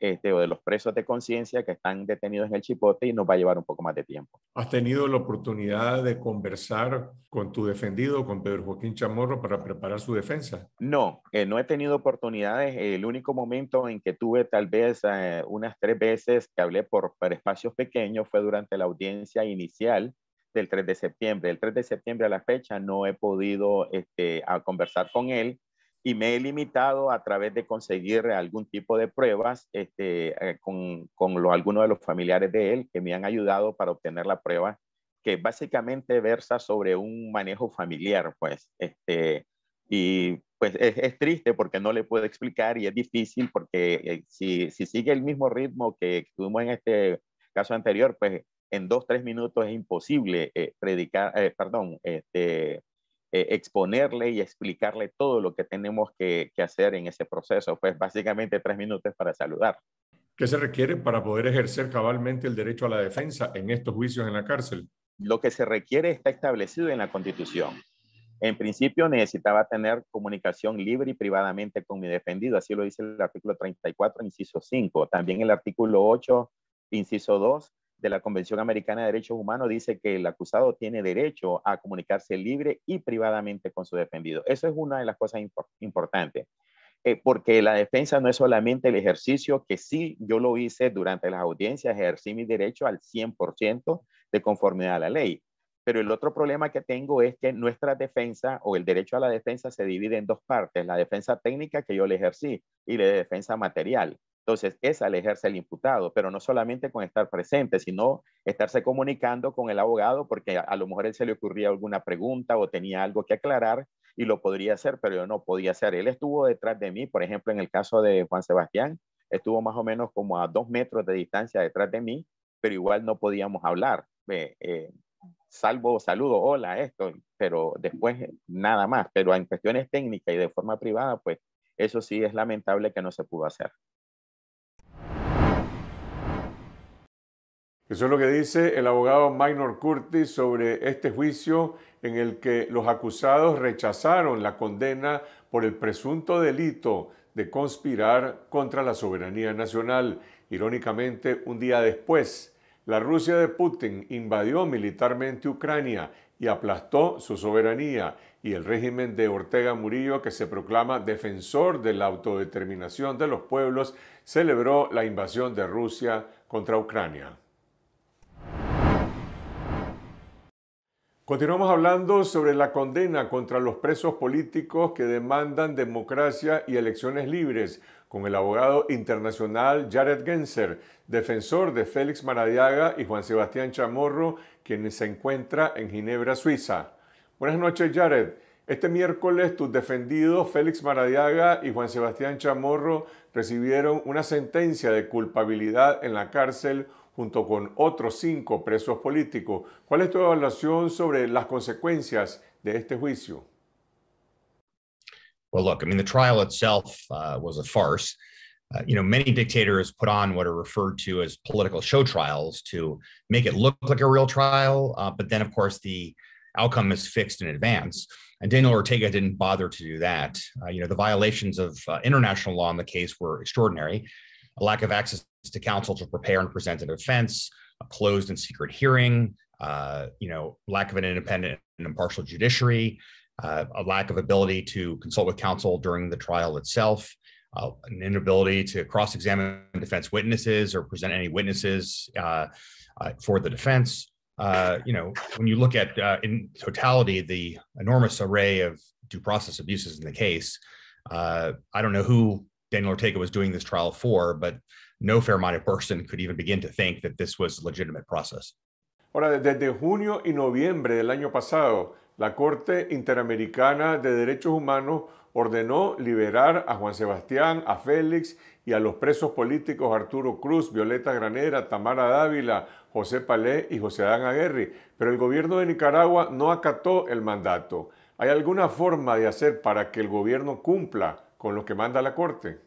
este, o de los presos de conciencia que están detenidos en el Chipote y nos va a llevar un poco más de tiempo. ¿Has tenido la oportunidad de conversar con tu defendido, con Pedro Joaquín Chamorro, para preparar su defensa? No, eh, no he tenido oportunidades. El único momento en que tuve tal vez eh, unas tres veces que hablé por, espacios pequeños fue durante la audiencia inicial del 3 de septiembre. El 3 de septiembre a la fecha no he podido este, a conversar con él y me he limitado a través de conseguir algún tipo de pruebas este, eh, con, con algunos de los familiares de él que me han ayudado para obtener la prueba, que básicamente versa sobre un manejo familiar, pues, este, y pues es, triste porque no le puedo explicar y es difícil porque eh, si, si, sigue el mismo ritmo que tuvimos en este caso anterior, pues en dos, tres minutos es imposible eh, predicar, perdón, este, eh, exponerle y explicarle todo lo que tenemos que, que, hacer en ese proceso. Pues básicamente tres minutos para saludar. ¿Qué se requiere para poder ejercer cabalmente el derecho a la defensa en estos juicios en la cárcel? Lo que se requiere está establecido en la Constitución. En principio necesitaba tener comunicación libre y privadamente con mi defendido, así lo dice el artículo 34, inciso 5. También el artículo 8, inciso 2, de la Convención Americana de Derechos Humanos dice que el acusado tiene derecho a comunicarse libre y privadamente con su defendido. Eso es una de las cosas importantes, eh, porque la defensa no es solamente el ejercicio que sí yo lo hice durante las audiencias, ejercí mi derecho al 100% de conformidad a la ley. Pero el otro problema que tengo es que nuestra defensa o el derecho a la defensa se divide en dos partes, la defensa técnica que yo le ejercí y la defensa material. Entonces, es alejarse el imputado, pero no solamente con estar presente, sino estarse comunicando con el abogado, porque a, lo mejor él se le ocurría alguna pregunta o tenía algo que aclarar y lo podría hacer, pero yo no podía hacer. Él estuvo detrás de mí, por ejemplo, en el caso de Juan Sebastián, estuvo más o menos como a dos metros de distancia detrás de mí, pero igual no podíamos hablar. Eh, salvo saludo, hola, esto, pero después nada más. Pero en cuestiones técnicas y de forma privada, pues eso sí es lamentable que no se pudo hacer. Eso es lo que dice el abogado Minor Curtis sobre este juicio en el que los acusados rechazaron la condena por el presunto delito de conspirar contra la soberanía nacional. Irónicamente, un día después, la Rusia de Putin invadió militarmente Ucrania y aplastó su soberanía y el régimen de Ortega Murillo, que se proclama defensor de la autodeterminación de los pueblos, celebró la invasión de Rusia contra Ucrania. Continuamos hablando sobre la condena contra los presos políticos que demandan democracia y elecciones libres con el abogado internacional Jared Genser, defensor de Félix Maradiaga y Juan Sebastián Chamorro, quienes se encuentra en Ginebra, Suiza. Buenas noches, Jared. Este miércoles tus defendidos Félix Maradiaga y Juan Sebastián Chamorro recibieron una sentencia de culpabilidad en la cárcel junto con otros cinco presos políticos. ¿Cuál es tu evaluación sobre las consecuencias de este juicio? Well, look, I mean, the trial itself uh, was a farce. Uh, you know, many dictators put on what are referred to as political show trials to make it look like a real trial. Uh, but then, of course, the outcome is fixed in advance. And Daniel Ortega didn't bother to do that. Uh, you know, the violations of uh, international law in the case were extraordinary. A lack of access to counsel to prepare and present a defense, a closed and secret hearing, uh, you know, lack of an independent and impartial judiciary, uh, a lack of ability to consult with counsel during the trial itself, uh, an inability to cross-examine defense witnesses or present any witnesses uh, uh, for the defense. Uh, you know, when you look at in totality the enormous array of due process abuses in the case, I don't know who Daniel Ortega was doing this trial for, but no fair person could even begin to think that this was a legitimate process. Ahora, desde junio y noviembre del año pasado, la Corte Interamericana de Derechos Humanos ordenó liberar a Juan Sebastián, a Félix y a los presos políticos Arturo Cruz, Violeta Granera, Tamara Dávila, José Palé y José Adán Aguirre. pero el gobierno de Nicaragua no acató el mandato. ¿Hay alguna forma de hacer para que el gobierno cumpla con lo que manda la Corte?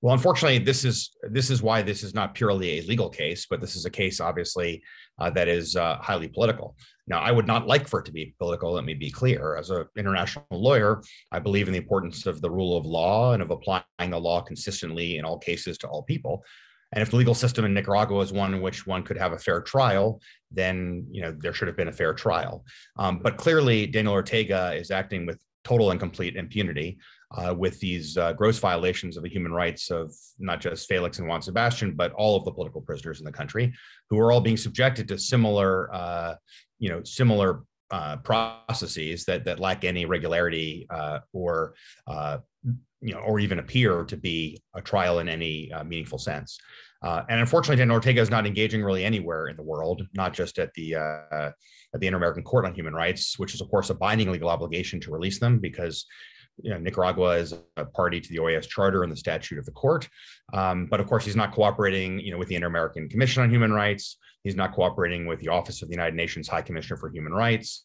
Well, unfortunately, this is this is why this is not purely a legal case, but this is a case, obviously, uh, that is uh, highly political. Now, I would not like for it to be political. Let me be clear. As an international lawyer, I believe in the importance of the rule of law and of applying the law consistently in all cases to all people. And if the legal system in Nicaragua is one in which one could have a fair trial, then you know there should have been a fair trial. Um, but clearly, Daniel Ortega is acting with total and complete impunity uh, with these uh, gross violations of the human rights of not just Felix and Juan Sebastian, but all of the political prisoners in the country, who are all being subjected to similar, uh, you know, similar uh, processes that that lack any regularity uh, or uh, you know, or even appear to be a trial in any meaningful sense. and unfortunately, Daniel Ortega is not engaging really anywhere in the world, not just at the at the Inter American Court on Human Rights, which is of course a binding legal obligation to release them because you know, Nicaragua is a party to the OAS Charter and the statute of the court. Um, but of course, he's not cooperating, you know, with the Inter-American Commission on Human Rights. He's not cooperating with the Office of the United Nations High Commissioner for Human Rights.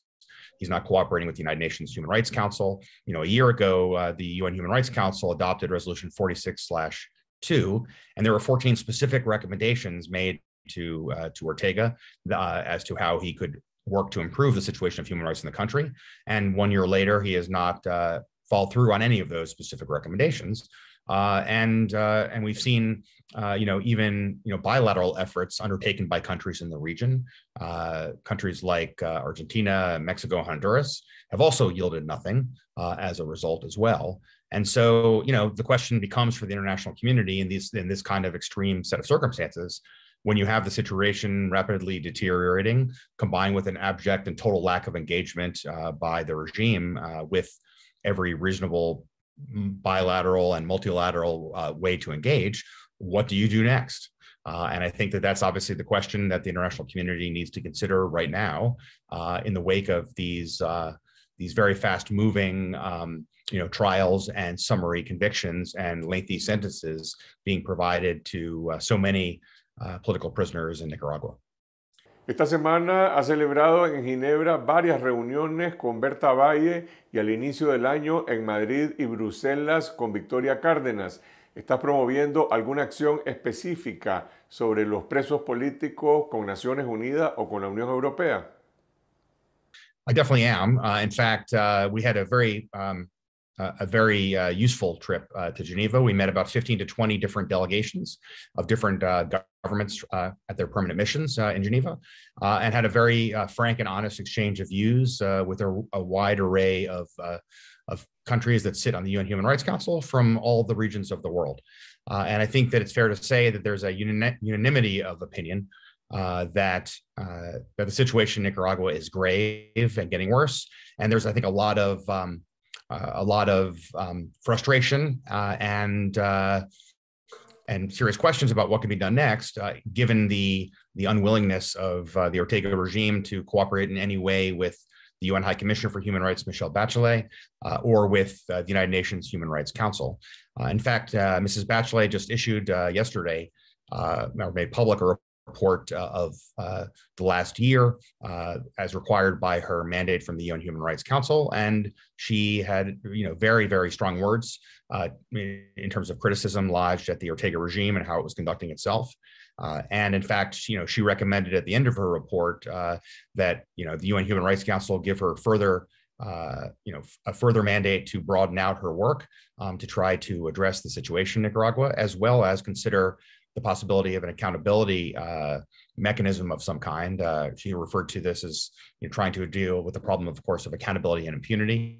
He's not cooperating with the United Nations Human Rights Council. You know, a year ago, uh, the UN Human Rights Council adopted Resolution 46 slash two, and there were 14 specific recommendations made to uh, to Ortega uh, as to how he could work to improve the situation of human rights in the country. And one year later, he has not uh, fall through on any of those specific recommendations. Uh, and uh, and we've seen uh, you know even you know bilateral efforts undertaken by countries in the region, uh, countries like uh, Argentina, Mexico, Honduras have also yielded nothing uh, as a result as well. And so you know the question becomes for the international community in these in this kind of extreme set of circumstances. When you have the situation rapidly deteriorating, combined with an abject and total lack of engagement by the regime with every reasonable mm, bilateral and multilateral uh, way to engage, what do you do next? Uh, and I think that that's obviously the question that the international community needs to consider right now uh, in the wake of these uh, these very fast moving um, you know trials and summary convictions and lengthy sentences being provided to uh, so many uh, political prisoners in Nicaragua. Esta semana ha celebrado en Ginebra varias reuniones con Berta Valle y al inicio del año en Madrid y Bruselas con Victoria Cárdenas. Está promoviendo alguna acción específica sobre los presos políticos con Naciones Unidas o con la Unión Europea? I definitely am. Uh, in fact, uh, we had a very um, a very uh, useful trip uh, to Geneva. We met about 15 to 20 different delegations of different uh, governments uh, at their permanent missions uh, in Geneva uh, and had a very frank and honest exchange of views with a, a, wide array of, of countries that sit on the UN Human Rights Council from all the regions of the world. and I think that it's fair to say that there's a uni- unanimity of opinion uh, that, uh, that the situation in Nicaragua is grave and getting worse. And there's, I think, a lot of um, uh, a lot of um, frustration uh, and uh, and serious questions about what can be done next, given the the unwillingness of the Ortega regime to cooperate in any way with the UN High Commissioner for Human Rights, Michelle Bachelet, uh, or with uh, the United Nations Human Rights Council. Uh, in fact, Mrs. Bachelet just issued yesterday, or made public a report uh, of uh, the last year uh, as required by her mandate from the UN Human Rights Council. And she had, you know, very, very strong words in terms of criticism lodged at the Ortega regime and how it was conducting itself. Uh, and in fact, you know, she recommended at the end of her report uh, that you know the UN Human Rights Council give her further, uh, you know, a further mandate to broaden out her work um, to try to address the situation in Nicaragua, as well as consider the possibility of an accountability uh, mechanism of some kind. Uh, she referred to this as you know, trying to deal with the problem, of course, of accountability and impunity.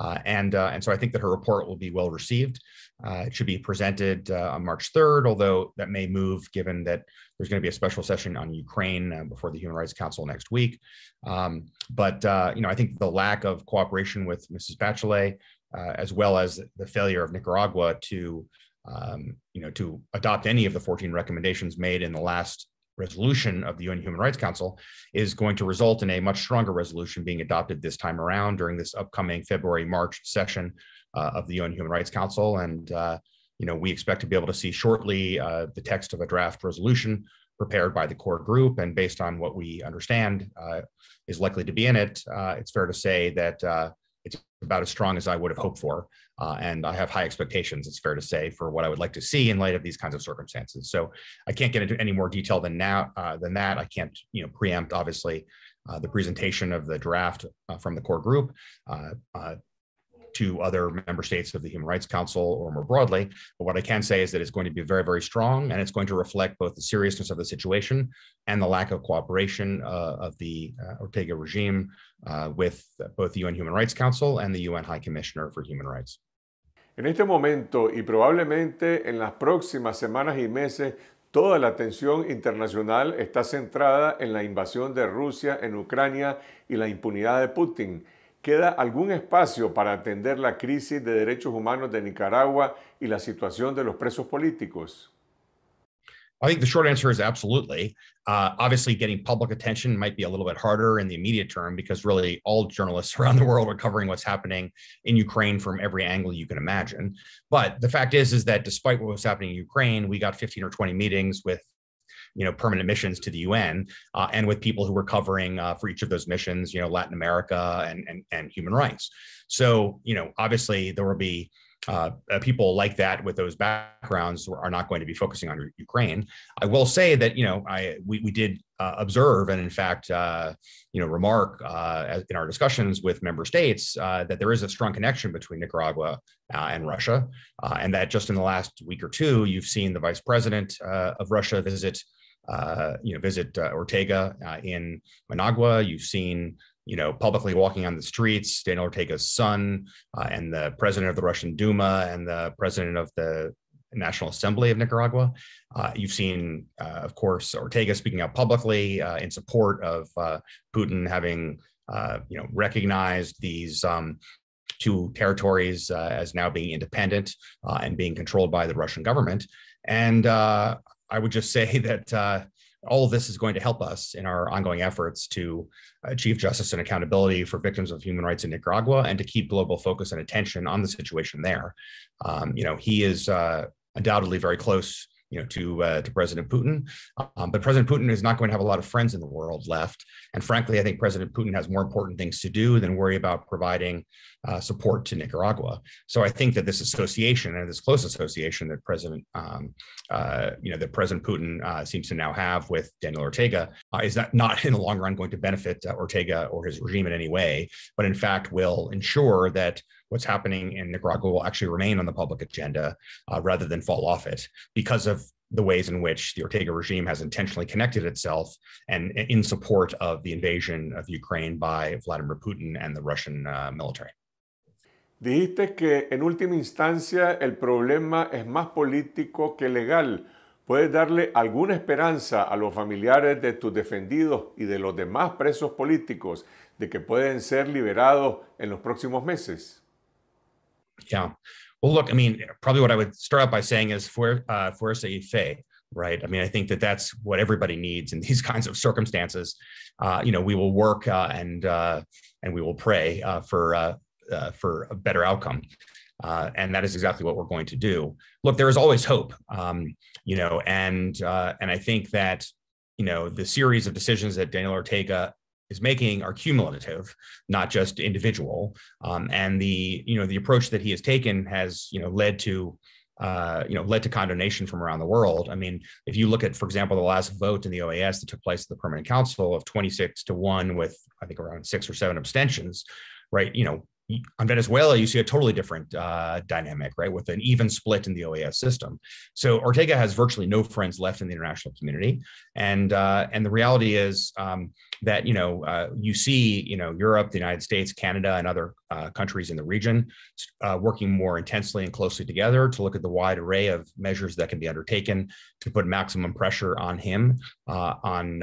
Uh, and uh, and so I think that her report will be well received. Uh, it should be presented uh, on March 3rd, although that may move given that there's going to be a special session on Ukraine before the Human Rights Council next week. Um, but you know, I think the lack of cooperation with Mrs. Bachelet, as well as the failure of Nicaragua to um, you know, to adopt any of the 14 recommendations made in the last resolution of the UN Human Rights Council is going to result in a much stronger resolution being adopted this time around during this upcoming February March session uh, of the UN Human Rights Council, and uh, you know we expect to be able to see shortly uh, the text of a draft resolution prepared by the core group, and based on what we understand uh, is likely to be in it, uh, it's fair to say that uh, about as strong as I would have hoped for. Uh, and I have high expectations, it's fair to say, for what I would like to see in light of these kinds of circumstances. So I can't get into any more detail than now uh, than that. I can't, you know, preempt obviously uh, the presentation of the draft uh, from the core group. Uh, uh, to other member states of the Human Rights Council or more broadly. But what I can say is that it's going to be very, very strong, and it's going to reflect both the seriousness of the situation and the lack of cooperation uh, of the uh, Ortega regime uh, with both the UN Human Rights Council and the UN High Commissioner for Human Rights. En este momento y probablemente en las próximas semanas y meses, toda la atención internacional está centrada en la invasión de Rusia en Ucrania y la impunidad de Putin ¿Queda algún espacio para atender la crisis de derechos humanos de Nicaragua y la situación de los presos políticos? I think the short answer is absolutely. Uh, obviously, getting public attention might be a little bit harder in the immediate term because really all journalists <laughs> around the world are covering what's happening in Ukraine from every angle you can imagine. But the fact is, is that despite what was happening in Ukraine, we got 15 or 20 meetings with you know permanent missions to the UN, uh, and with people who were covering uh, for each of those missions, you know Latin America and and, and human rights. So you know obviously there will be. Uh, uh people like that with those backgrounds are not going to be focusing on Ukraine. I will say that you know I we, we did uh, observe and in fact uh, you know remark uh, in our discussions with member states uh, that there is a strong connection between Nicaragua and Russia, and that just in the last week or two you've seen the vice president of Russia visit uh, you know, visit uh, Ortega uh, in Managua. You've seen, you know, publicly walking on the streets, Daniel Ortega's son uh, and the president of the Russian Duma and the president of the National Assembly of Nicaragua. Uh, you've seen, uh, of course, Ortega speaking out publicly in support of Putin having, you know, recognized these um, two territories uh, as now being independent uh, and being controlled by the Russian government. And uh, I would just say <laughs> that uh, all of this is going to help us in our ongoing efforts to achieve justice and accountability for victims of human rights in Nicaragua and to keep global focus and attention on the situation there. Um, you know, he is uh, undoubtedly very close you know, to uh, to President Putin. Um, but President Putin is not going to have a lot of friends in the world left. And frankly, I think President Putin has more important things to do than worry about providing uh, support to Nicaragua. So I think that this association and this close association that President, um, uh, you know, that President Putin uh, seems to now have with Daniel Ortega uh, is not, not in the long run going to benefit uh, Ortega or his regime in any way, but in fact will ensure that what's happening in Nicaragua will actually remain on the public agenda uh, rather than fall off it because of the ways in which the Ortega regime has intentionally connected itself and uh, in support of the invasion of Ukraine by Vladimir Putin and the Russian uh, military. Dijiste que en última instancia el problema es más político que legal. ¿Puedes darle alguna esperanza a los familiares de tus defendidos y de los demás presos políticos de que pueden ser liberados en los próximos meses? Yeah. Well, look, I mean, probably what I would start out by saying is for uh, fuerza fe, right? I mean, I think that that's what everybody needs in <laughs> these kinds of circumstances. Uh, you know, we will work uh, and uh, and we will pray uh, for uh, uh, for a better outcome. and that is exactly what we're going to do. Look, there is always hope, um, you know, and and I think that you know the series of decisions that Daniel Ortega is making are cumulative, not just individual. Um, and the you know the approach that he has taken has you know led to uh, you know, led to condemnation from around the world. I mean, if you look at, for example, the last vote in the OAS that took place at the Permanent Council of 26 to one, with I think around six or seven abstentions, right? You know, on Venezuela, you see a totally different uh, dynamic, right, with an even split in the OAS system. So Ortega has virtually no friends left in the international community, and uh, and the reality is um, that you know uh, you see you know Europe, the United States, Canada, and other uh, countries in the region uh, working more intensely and closely together to look at the wide array of measures that can be undertaken to put maximum pressure on him uh, on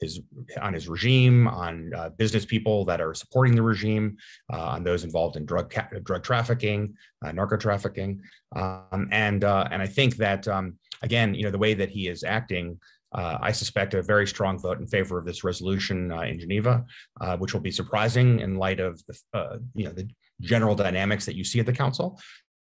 his on his regime, on uh, business people that are supporting the regime, uh, on those involved in drug ca- drug trafficking, uh, narco trafficking, um, and uh, and I think that um, again, you know, the way that he is acting. Uh, I suspect a very strong vote in favor of this resolution uh, in Geneva, which will be surprising in light of the you know the general dynamics that you see at the council.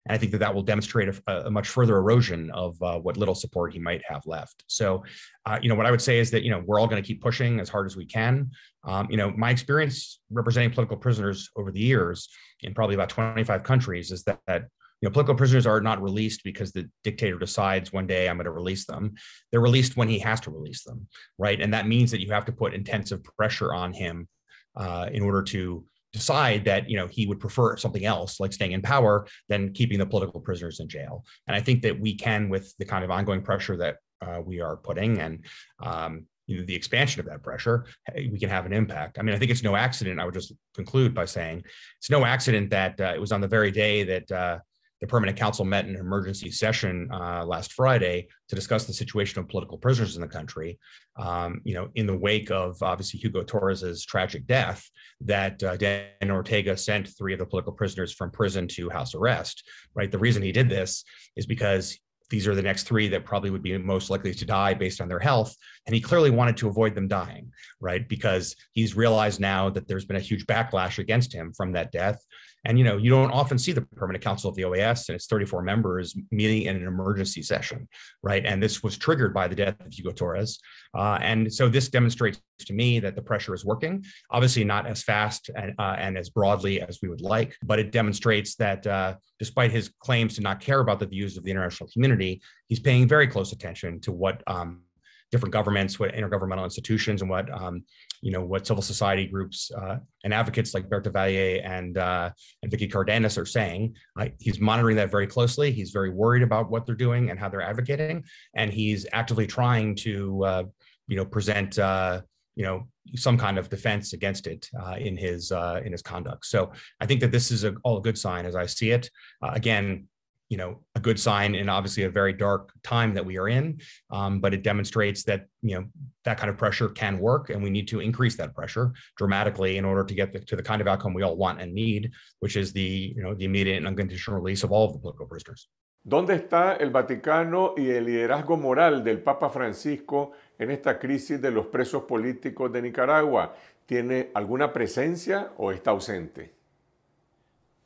And I think that that will demonstrate a, a much further erosion of uh, what little support he might have left. So, uh, you know, what I would say is that, you know, we're all going to keep pushing as hard as we can. Um, you know, my experience representing political prisoners over the years in probably about 25 countries is that, that you know, political prisoners are not released because the dictator decides one day I'm going to release them. They're released when he has to release them, right? And that means that you have to put intensive pressure on him uh, in order to decide that you know he would prefer something else like staying in power than keeping the political prisoners in jail and i think that we can with the kind of ongoing pressure that uh, we are putting and um, you know, the expansion of that pressure we can have an impact i mean i think it's no accident i would just conclude by saying it's no accident that uh, it was on the very day that uh, the Permanent Council met in an emergency session uh, last Friday to discuss the situation of political prisoners in the country. Um, you know, in the wake of obviously Hugo Torres's tragic death, that uh, Dan Ortega sent three of the political prisoners from prison to house arrest. Right. The reason he did this is because these are the next three that probably would be most likely to die based on their health. And he clearly wanted to avoid them dying, right? Because he's realized now that there's been a huge backlash against him from that death. And you know, you don't often see the permanent council of the OAS and its 34 members meeting in an emergency session, right? And this was triggered by the death of Hugo Torres. Uh, and so this demonstrates to me that the pressure is working. Obviously, not as fast and, uh, and as broadly as we would like, but it demonstrates that uh, despite his claims to not care about the views of the international community, he's paying very close attention to what um, different governments, what intergovernmental institutions, and what um, you know what civil society groups uh, and advocates like Berta Valle and uh, and Vicky Cardenas are saying. Uh, he's monitoring that very closely. He's very worried about what they're doing and how they're advocating, and he's actively trying to uh, you know present uh, you know some kind of defense against it uh, in his uh, in his conduct. So I think that this is a, all a good sign as I see it. Uh, again, you know a good sign in obviously a very dark time that we are in um, but it demonstrates that you know that kind of pressure can work and we need to increase that pressure dramatically in order to get the, to the kind of outcome we all want and need which is the you know the immediate and unconditional release of all of the political prisoners ¿Dónde está el Vaticano y el liderazgo moral del Papa Francisco en esta crisis de los presos políticos de Nicaragua? ¿Tiene alguna presencia o está ausente?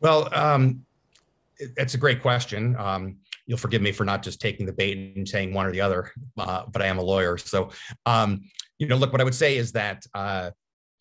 Well, um, that's a great question. Um, you'll forgive me for not just taking the bait and saying one or the other, uh, but I am a lawyer. So, um, you know, look, what I would say is that, uh,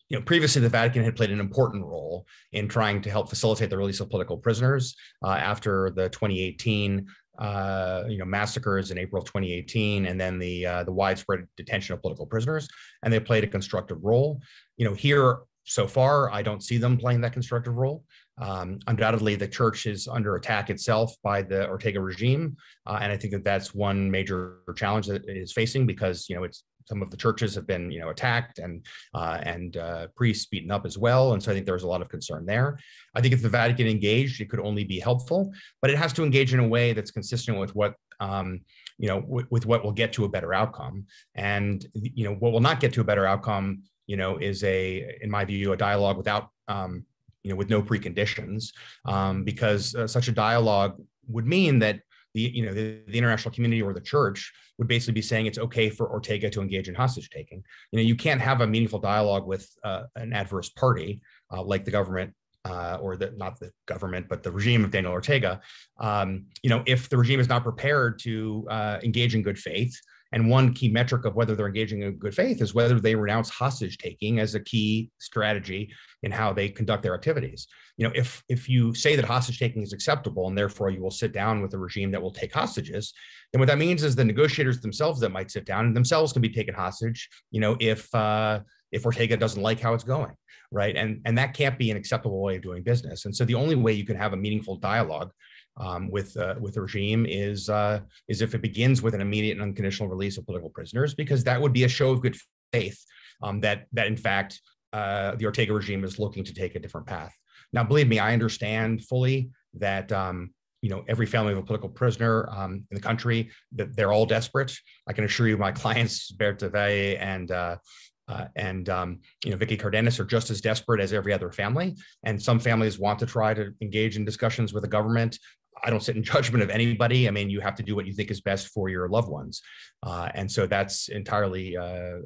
you know, previously the Vatican had played an important role in trying to help facilitate the release of political prisoners uh, after the 2018 uh, you know massacres in April 2018, and then the uh, the widespread detention of political prisoners, and they played a constructive role. You know, here so far, I don't see them playing that constructive role. Um, undoubtedly, the church is under attack itself by the Ortega regime, uh, and I think that that's one major challenge that it is facing because you know it's some of the churches have been you know attacked and uh, and uh, priests beaten up as well and so i think there's a lot of concern there i think if the vatican engaged it could only be helpful but it has to engage in a way that's consistent with what um, you know w- with what will get to a better outcome and you know what will not get to a better outcome you know is a in my view a dialogue without um, you know, with no preconditions, um, because uh, such a dialogue would mean that the you know the, the, international community or the church would basically be saying it's okay for Ortega to engage in hostage taking. You know, you can't have a meaningful dialogue with uh, an adverse party uh, like the government. Uh, or the not the government, but the regime of Daniel Ortega. Um, you know, if the regime is not prepared to uh, engage in good faith, and one key metric of whether they're engaging in good faith is whether they renounce hostage taking as a key strategy in how they conduct their activities. You know, if if you say that hostage taking is acceptable and therefore you will sit down with a regime that will take hostages, then what that means is the negotiators themselves that might sit down and themselves can be taken hostage. You know, if uh, if Ortega doesn't like how it's going, right? And and that can't be an acceptable way of doing business. And so the only way you can have a meaningful dialogue um, with uh, with the regime is uh, is if it begins with an immediate and unconditional release of political prisoners, because that would be a show of good faith um, that that in fact uh, the Ortega regime is looking to take a different path. Now, believe me, I understand fully that um, you know every family of a political prisoner um, in the country that they're all desperate. I can assure you, my <laughs> clients Berta Valle and uh, uh, and um, you know Vicky Cardenas are just as desperate as every other family. And some families want to try to engage in discussions with the government I don't sit in <laughs> judgment of anybody. I mean, you have to do what you think is best for your loved ones. Uh, and so that's entirely uh,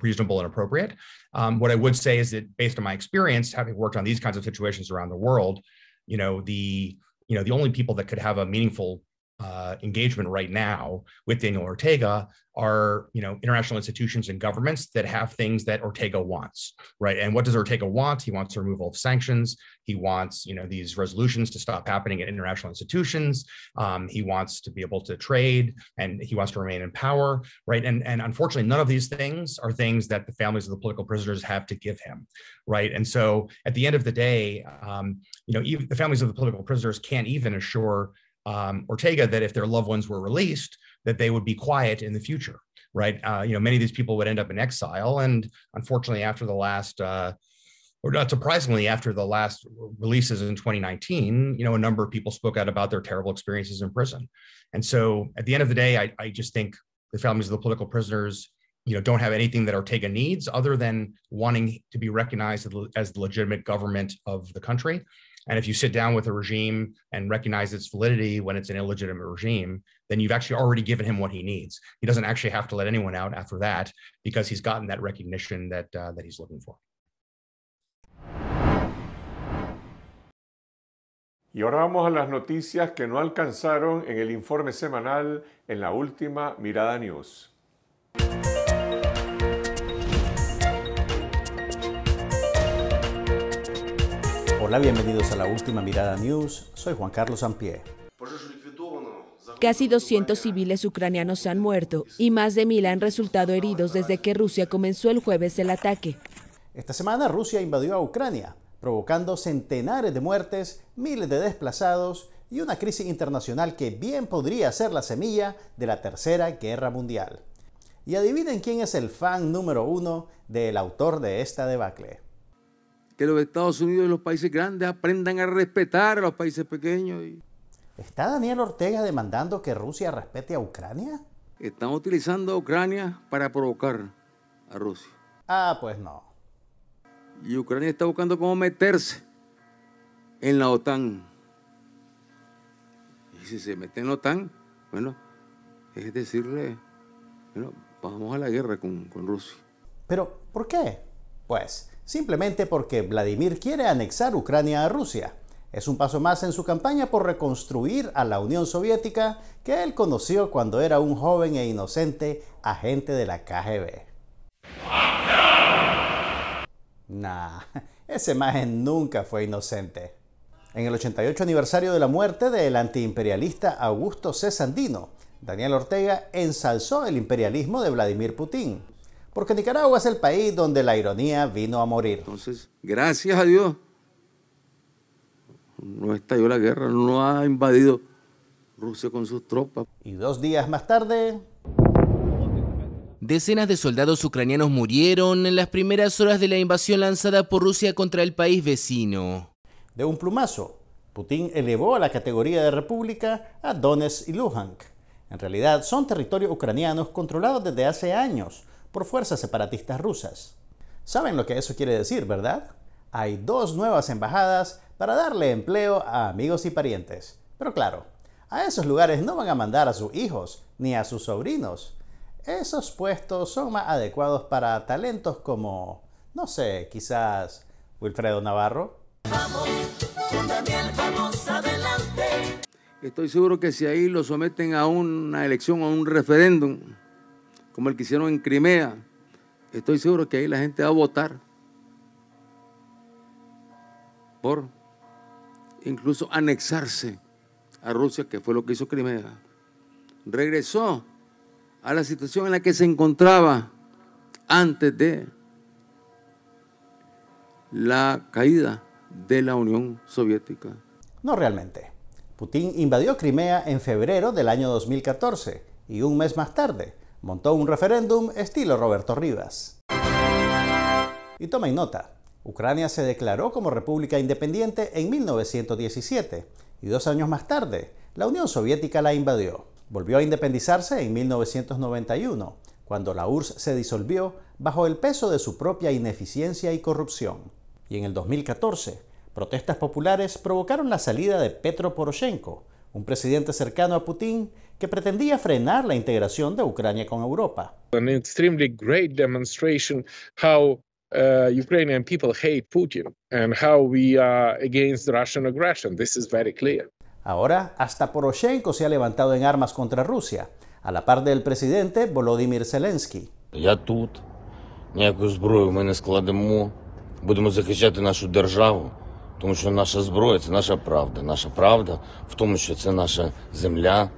reasonable and appropriate. Um, what I would say is that based on my experience, having worked on these kinds of situations around the world, you know, the, you know, the only people that could have a meaningful uh, engagement right now with Daniel Ortega are you know international institutions and governments that have things that Ortega wants, right? And what does Ortega want? He wants the removal of sanctions. He wants you know these resolutions to stop happening at international institutions. Um, he wants to be able to trade, and he wants to remain in power, right? And and unfortunately, none of these things are things that the families of the political prisoners have to give him, right? And so at the end of the day, um, you know even the families of the political prisoners can't even assure um, Ortega that if their loved ones were released, that they would be quiet in the future, right? Uh, you know, many of these people would end up in exile, and unfortunately, after the last, uh, or not surprisingly, after the last releases in 2019, you know, a number of people spoke out about their terrible experiences in prison, and so at the end of the day, I, I just think the families of the political prisoners you know don't have anything that Ortega needs other than wanting to be recognized as the legitimate government of the country and if you sit down with a regime and recognize its validity when it's an illegitimate regime, then you've actually already given him what he needs. He doesn't actually have to let anyone out after that because he's gotten that recognition that uh, that he's looking for. Y ahora vamos a las noticias que no alcanzaron en el informe semanal en la última Mirada News. Hola, bienvenidos a la última mirada news. Soy Juan Carlos Ampié. Casi 200 civiles ucranianos han muerto y más de mil han resultado heridos desde que Rusia comenzó el jueves el ataque. Esta semana Rusia invadió a Ucrania, provocando centenares de muertes, miles de desplazados y una crisis internacional que bien podría ser la semilla de la Tercera Guerra Mundial. Y adivinen quién es el fan número uno del autor de esta debacle que los Estados Unidos y los países grandes aprendan a respetar a los países pequeños. ¿Está Daniel Ortega demandando que Rusia respete a Ucrania? Están utilizando a Ucrania para provocar a Rusia. Ah, pues no. Y Ucrania está buscando cómo meterse en la OTAN. Y si se mete en la OTAN, bueno, es decirle, bueno, vamos a la guerra con, con Rusia. Pero, ¿por qué? Pues, simplemente porque Vladimir quiere anexar Ucrania a Rusia. Es un paso más en su campaña por reconstruir a la Unión Soviética que él conoció cuando era un joven e inocente agente de la KGB. Nah, <laughs> esa imagen nunca fue inocente. En el 88 aniversario de la muerte del antiimperialista Augusto C. Sandino, Daniel Ortega ensalzó el imperialismo de Vladimir Putin porque Nicaragua es el país donde la ironía vino a morir. Entonces, gracias a Dios, no estalló la guerra, no ha invadido Rusia con sus tropas. Y dos días más tarde... Decenas de soldados ucranianos murieron en las primeras horas de la invasión lanzada por Rusia contra el país vecino. De un plumazo, Putin elevó a la categoría de república a Donetsk y Luhansk. En realidad son territorios ucranianos controlados desde hace años por fuerzas separatistas rusas. Saben lo que eso quiere decir, ¿verdad? Hay dos nuevas embajadas para darle empleo a amigos y parientes. Pero claro, a esos lugares no van a mandar a sus hijos ni a sus sobrinos. Esos puestos son más adecuados para talentos como, no sé, quizás Wilfredo Navarro. Estoy seguro que si ahí lo someten a una elección, a un referéndum, como el que hicieron en Crimea, estoy seguro que ahí la gente va a votar por incluso anexarse a Rusia, que fue lo que hizo Crimea. Regresó a la situación en la que se encontraba antes de la caída de la Unión Soviética. No realmente. Putin invadió Crimea en febrero del año 2014 y un mes más tarde montó un referéndum estilo Roberto Rivas. Y tomen nota, Ucrania se declaró como república independiente en 1917 y dos años más tarde la Unión Soviética la invadió. Volvió a independizarse en 1991, cuando la URSS se disolvió bajo el peso de su propia ineficiencia y corrupción. Y en el 2014, protestas populares provocaron la salida de Petro Poroshenko, un presidente cercano a Putin que pretendía frenar la integración de Ucrania con Europa. An extremely great demonstration how uh, Ukrainian people hate Putin and how we are against Russian aggression. This is very clear. Ahora, hasta Poroshenko se ha levantado en armas contra Rusia, a la par del presidente Volodymyr Zelensky. Я тут, ніяку зброю ми не складемо, будемо захищати нашу державу, тому що наша зброя це наша правда. Наша правда в тому, що це наша земля,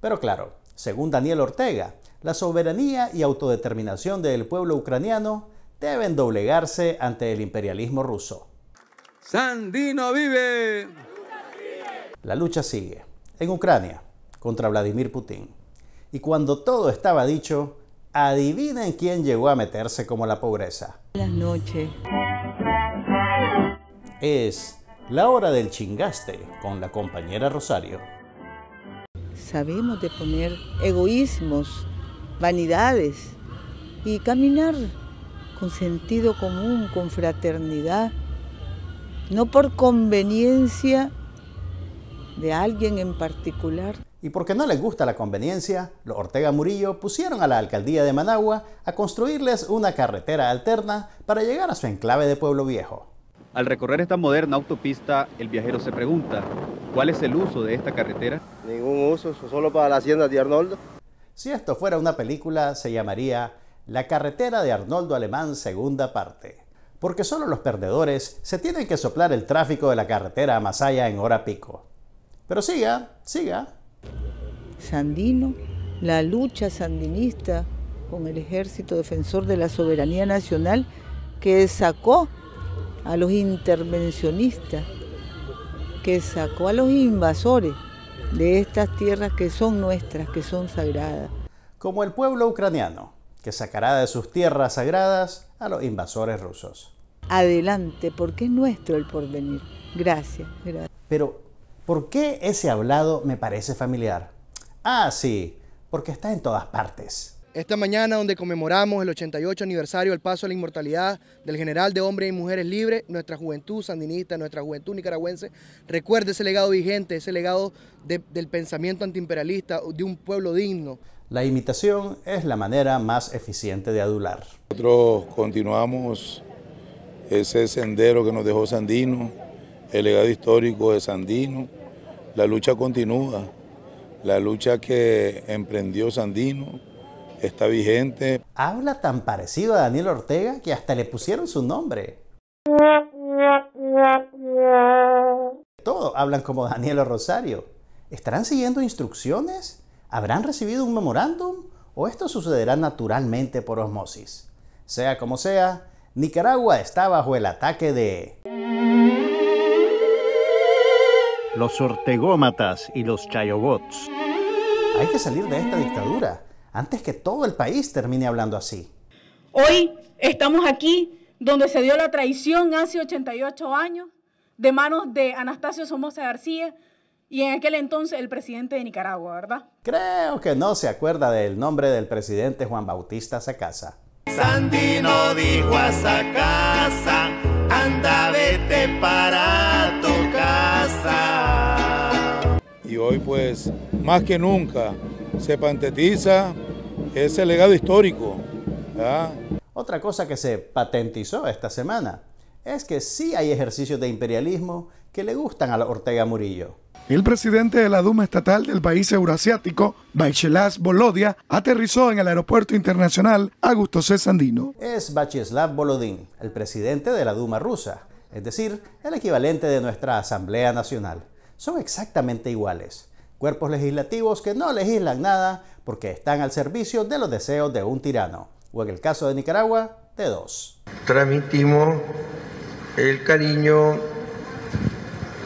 pero claro, según Daniel Ortega, la soberanía y autodeterminación del pueblo ucraniano deben doblegarse ante el imperialismo ruso. ¡Sandino vive! La lucha sigue, en Ucrania, contra Vladimir Putin. Y cuando todo estaba dicho, en quién llegó a meterse como la pobreza. Las noches. Es la hora del chingaste con la compañera Rosario. Sabemos de poner egoísmos, vanidades y caminar con sentido común, con fraternidad, no por conveniencia de alguien en particular. Y porque no les gusta la conveniencia, los Ortega Murillo pusieron a la alcaldía de Managua a construirles una carretera alterna para llegar a su enclave de Pueblo Viejo. Al recorrer esta moderna autopista, el viajero se pregunta, ¿cuál es el uso de esta carretera? Ningún uso, solo para la hacienda de Arnoldo. Si esto fuera una película, se llamaría La carretera de Arnoldo Alemán, segunda parte. Porque solo los perdedores se tienen que soplar el tráfico de la carretera a Masaya en hora pico. Pero siga, siga. Sandino, la lucha sandinista con el ejército defensor de la soberanía nacional que sacó a los intervencionistas, que sacó a los invasores de estas tierras que son nuestras, que son sagradas. Como el pueblo ucraniano, que sacará de sus tierras sagradas a los invasores rusos. Adelante, porque es nuestro el porvenir. Gracias, Pero ¿Por qué ese hablado me parece familiar? Ah, sí, porque está en todas partes. Esta mañana, donde conmemoramos el 88 aniversario del paso a la inmortalidad del general de hombres y mujeres libres, nuestra juventud sandinista, nuestra juventud nicaragüense, recuerde ese legado vigente, ese legado del pensamiento antiimperialista, de un pueblo digno. La imitación es la manera más eficiente de adular. Nosotros continuamos ese sendero que nos dejó Sandino, el legado histórico de Sandino. La lucha continúa, la lucha que emprendió Sandino está vigente. Habla tan parecido a Daniel Ortega que hasta le pusieron su nombre. Todos hablan como Daniel Rosario. ¿Estarán siguiendo instrucciones? ¿Habrán recibido un memorándum? ¿O esto sucederá naturalmente por osmosis? Sea como sea, Nicaragua está bajo el ataque de los ortegómatas y los chayobots. Hay que salir de esta dictadura antes que todo el país termine hablando así. Hoy estamos aquí donde se dio la traición hace 88 años de manos de Anastasio Somoza García y en aquel entonces el presidente de Nicaragua, ¿verdad? Creo que no se acuerda del nombre del presidente Juan Bautista Sacasa. Sandino dijo a Sacasa anda vete para tu casa. Y hoy pues, más que nunca, se patentiza ese legado histórico. ¿ah? Otra cosa que se patentizó esta semana es que sí hay ejercicios de imperialismo que le gustan a Ortega Murillo. El presidente de la Duma Estatal del país euroasiático, Vacheslav Bolodia, aterrizó en el Aeropuerto Internacional Augusto C. Sandino. Es Vacheslav Bolodin, el presidente de la Duma rusa, es decir, el equivalente de nuestra Asamblea Nacional. Son exactamente iguales, cuerpos legislativos que no legislan nada porque están al servicio de los deseos de un tirano, o en el caso de Nicaragua, de dos. Transmitimos el cariño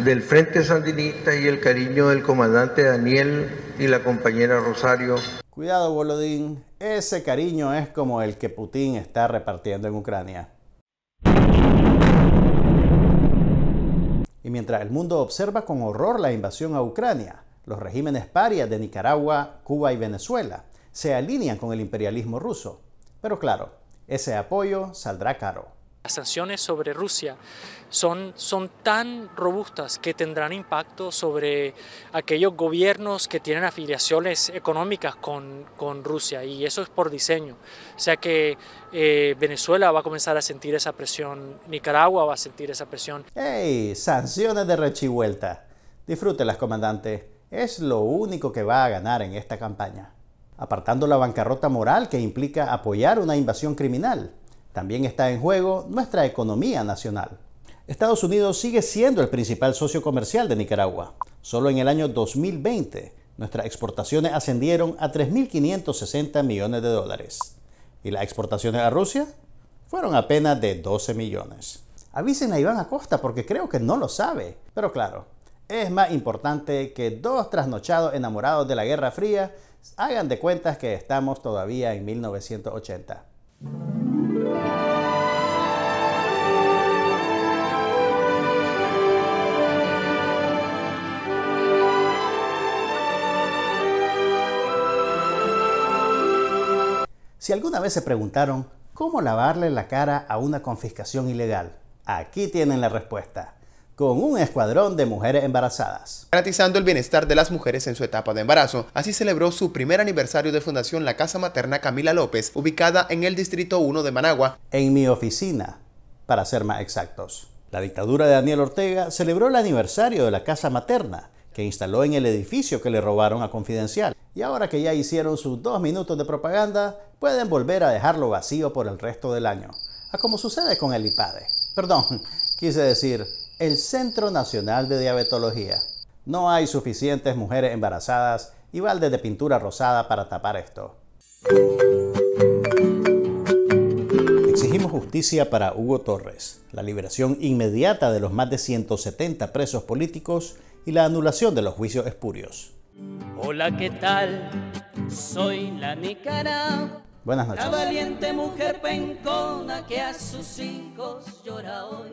del Frente Sandinista y el cariño del comandante Daniel y la compañera Rosario. Cuidado, bolodín ese cariño es como el que Putin está repartiendo en Ucrania. Y mientras el mundo observa con horror la invasión a Ucrania, los regímenes parias de Nicaragua, Cuba y Venezuela se alinean con el imperialismo ruso. Pero claro, ese apoyo saldrá caro. Las sanciones sobre Rusia son, son tan robustas que tendrán impacto sobre aquellos gobiernos que tienen afiliaciones económicas con, con Rusia y eso es por diseño. O sea que eh, Venezuela va a comenzar a sentir esa presión, Nicaragua va a sentir esa presión. ¡Ey! Sanciones de rechivuelta. Disfrútelas, comandante. Es lo único que va a ganar en esta campaña. Apartando la bancarrota moral que implica apoyar una invasión criminal, también está en juego nuestra economía nacional. Estados Unidos sigue siendo el principal socio comercial de Nicaragua. Solo en el año 2020, nuestras exportaciones ascendieron a 3.560 millones de dólares. Y las exportaciones a Rusia fueron apenas de 12 millones. Avisen a Iván Acosta porque creo que no lo sabe. Pero claro, es más importante que dos trasnochados enamorados de la Guerra Fría hagan de cuentas que estamos todavía en 1980. Si alguna vez se preguntaron cómo lavarle la cara a una confiscación ilegal, aquí tienen la respuesta con un escuadrón de mujeres embarazadas. Garantizando el bienestar de las mujeres en su etapa de embarazo, así celebró su primer aniversario de fundación la Casa Materna Camila López, ubicada en el Distrito 1 de Managua. En mi oficina, para ser más exactos. La dictadura de Daniel Ortega celebró el aniversario de la Casa Materna, que instaló en el edificio que le robaron a Confidencial. Y ahora que ya hicieron sus dos minutos de propaganda, pueden volver a dejarlo vacío por el resto del año. A como sucede con el IPADE. Perdón, <laughs> quise decir, el Centro Nacional de Diabetología. No hay suficientes mujeres embarazadas y baldes de pintura rosada para tapar esto. Exigimos justicia para Hugo Torres, la liberación inmediata de los más de 170 presos políticos y la anulación de los juicios espurios. Hola, ¿qué tal? Soy la Nicaragua. Buenas noches. La valiente mujer pencona que a sus hijos llora hoy.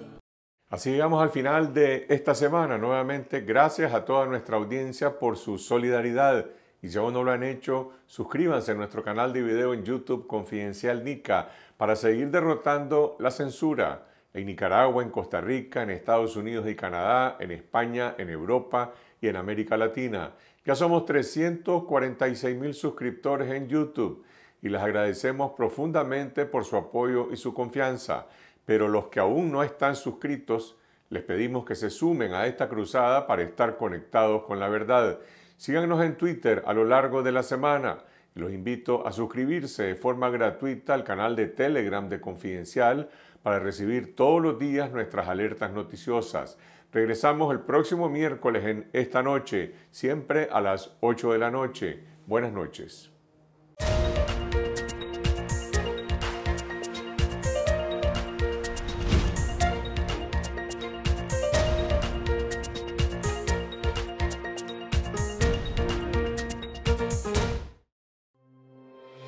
Así llegamos al final de esta semana. Nuevamente, gracias a toda nuestra audiencia por su solidaridad. Y si aún no lo han hecho, suscríbanse a nuestro canal de video en YouTube Confidencial Nica para seguir derrotando la censura en Nicaragua, en Costa Rica, en Estados Unidos y Canadá, en España, en Europa y en América Latina. Ya somos 346 mil suscriptores en YouTube y les agradecemos profundamente por su apoyo y su confianza. Pero los que aún no están suscritos, les pedimos que se sumen a esta cruzada para estar conectados con la verdad. Síganos en Twitter a lo largo de la semana. Los invito a suscribirse de forma gratuita al canal de Telegram de Confidencial para recibir todos los días nuestras alertas noticiosas. Regresamos el próximo miércoles en esta noche, siempre a las 8 de la noche. Buenas noches.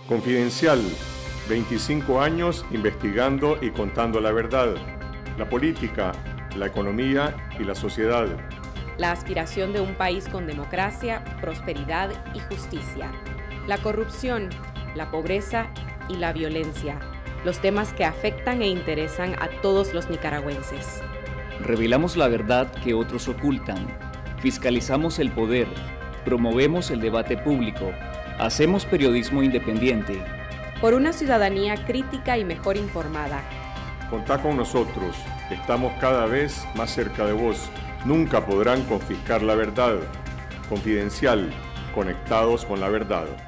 Confidencial 25 años investigando y contando la verdad, la política, la economía y la sociedad. La aspiración de un país con democracia, prosperidad y justicia. La corrupción, la pobreza y la violencia. Los temas que afectan e interesan a todos los nicaragüenses. Revelamos la verdad que otros ocultan. Fiscalizamos el poder. Promovemos el debate público. Hacemos periodismo independiente por una ciudadanía crítica y mejor informada. Contá con nosotros, estamos cada vez más cerca de vos. Nunca podrán confiscar la verdad. Confidencial, conectados con la verdad.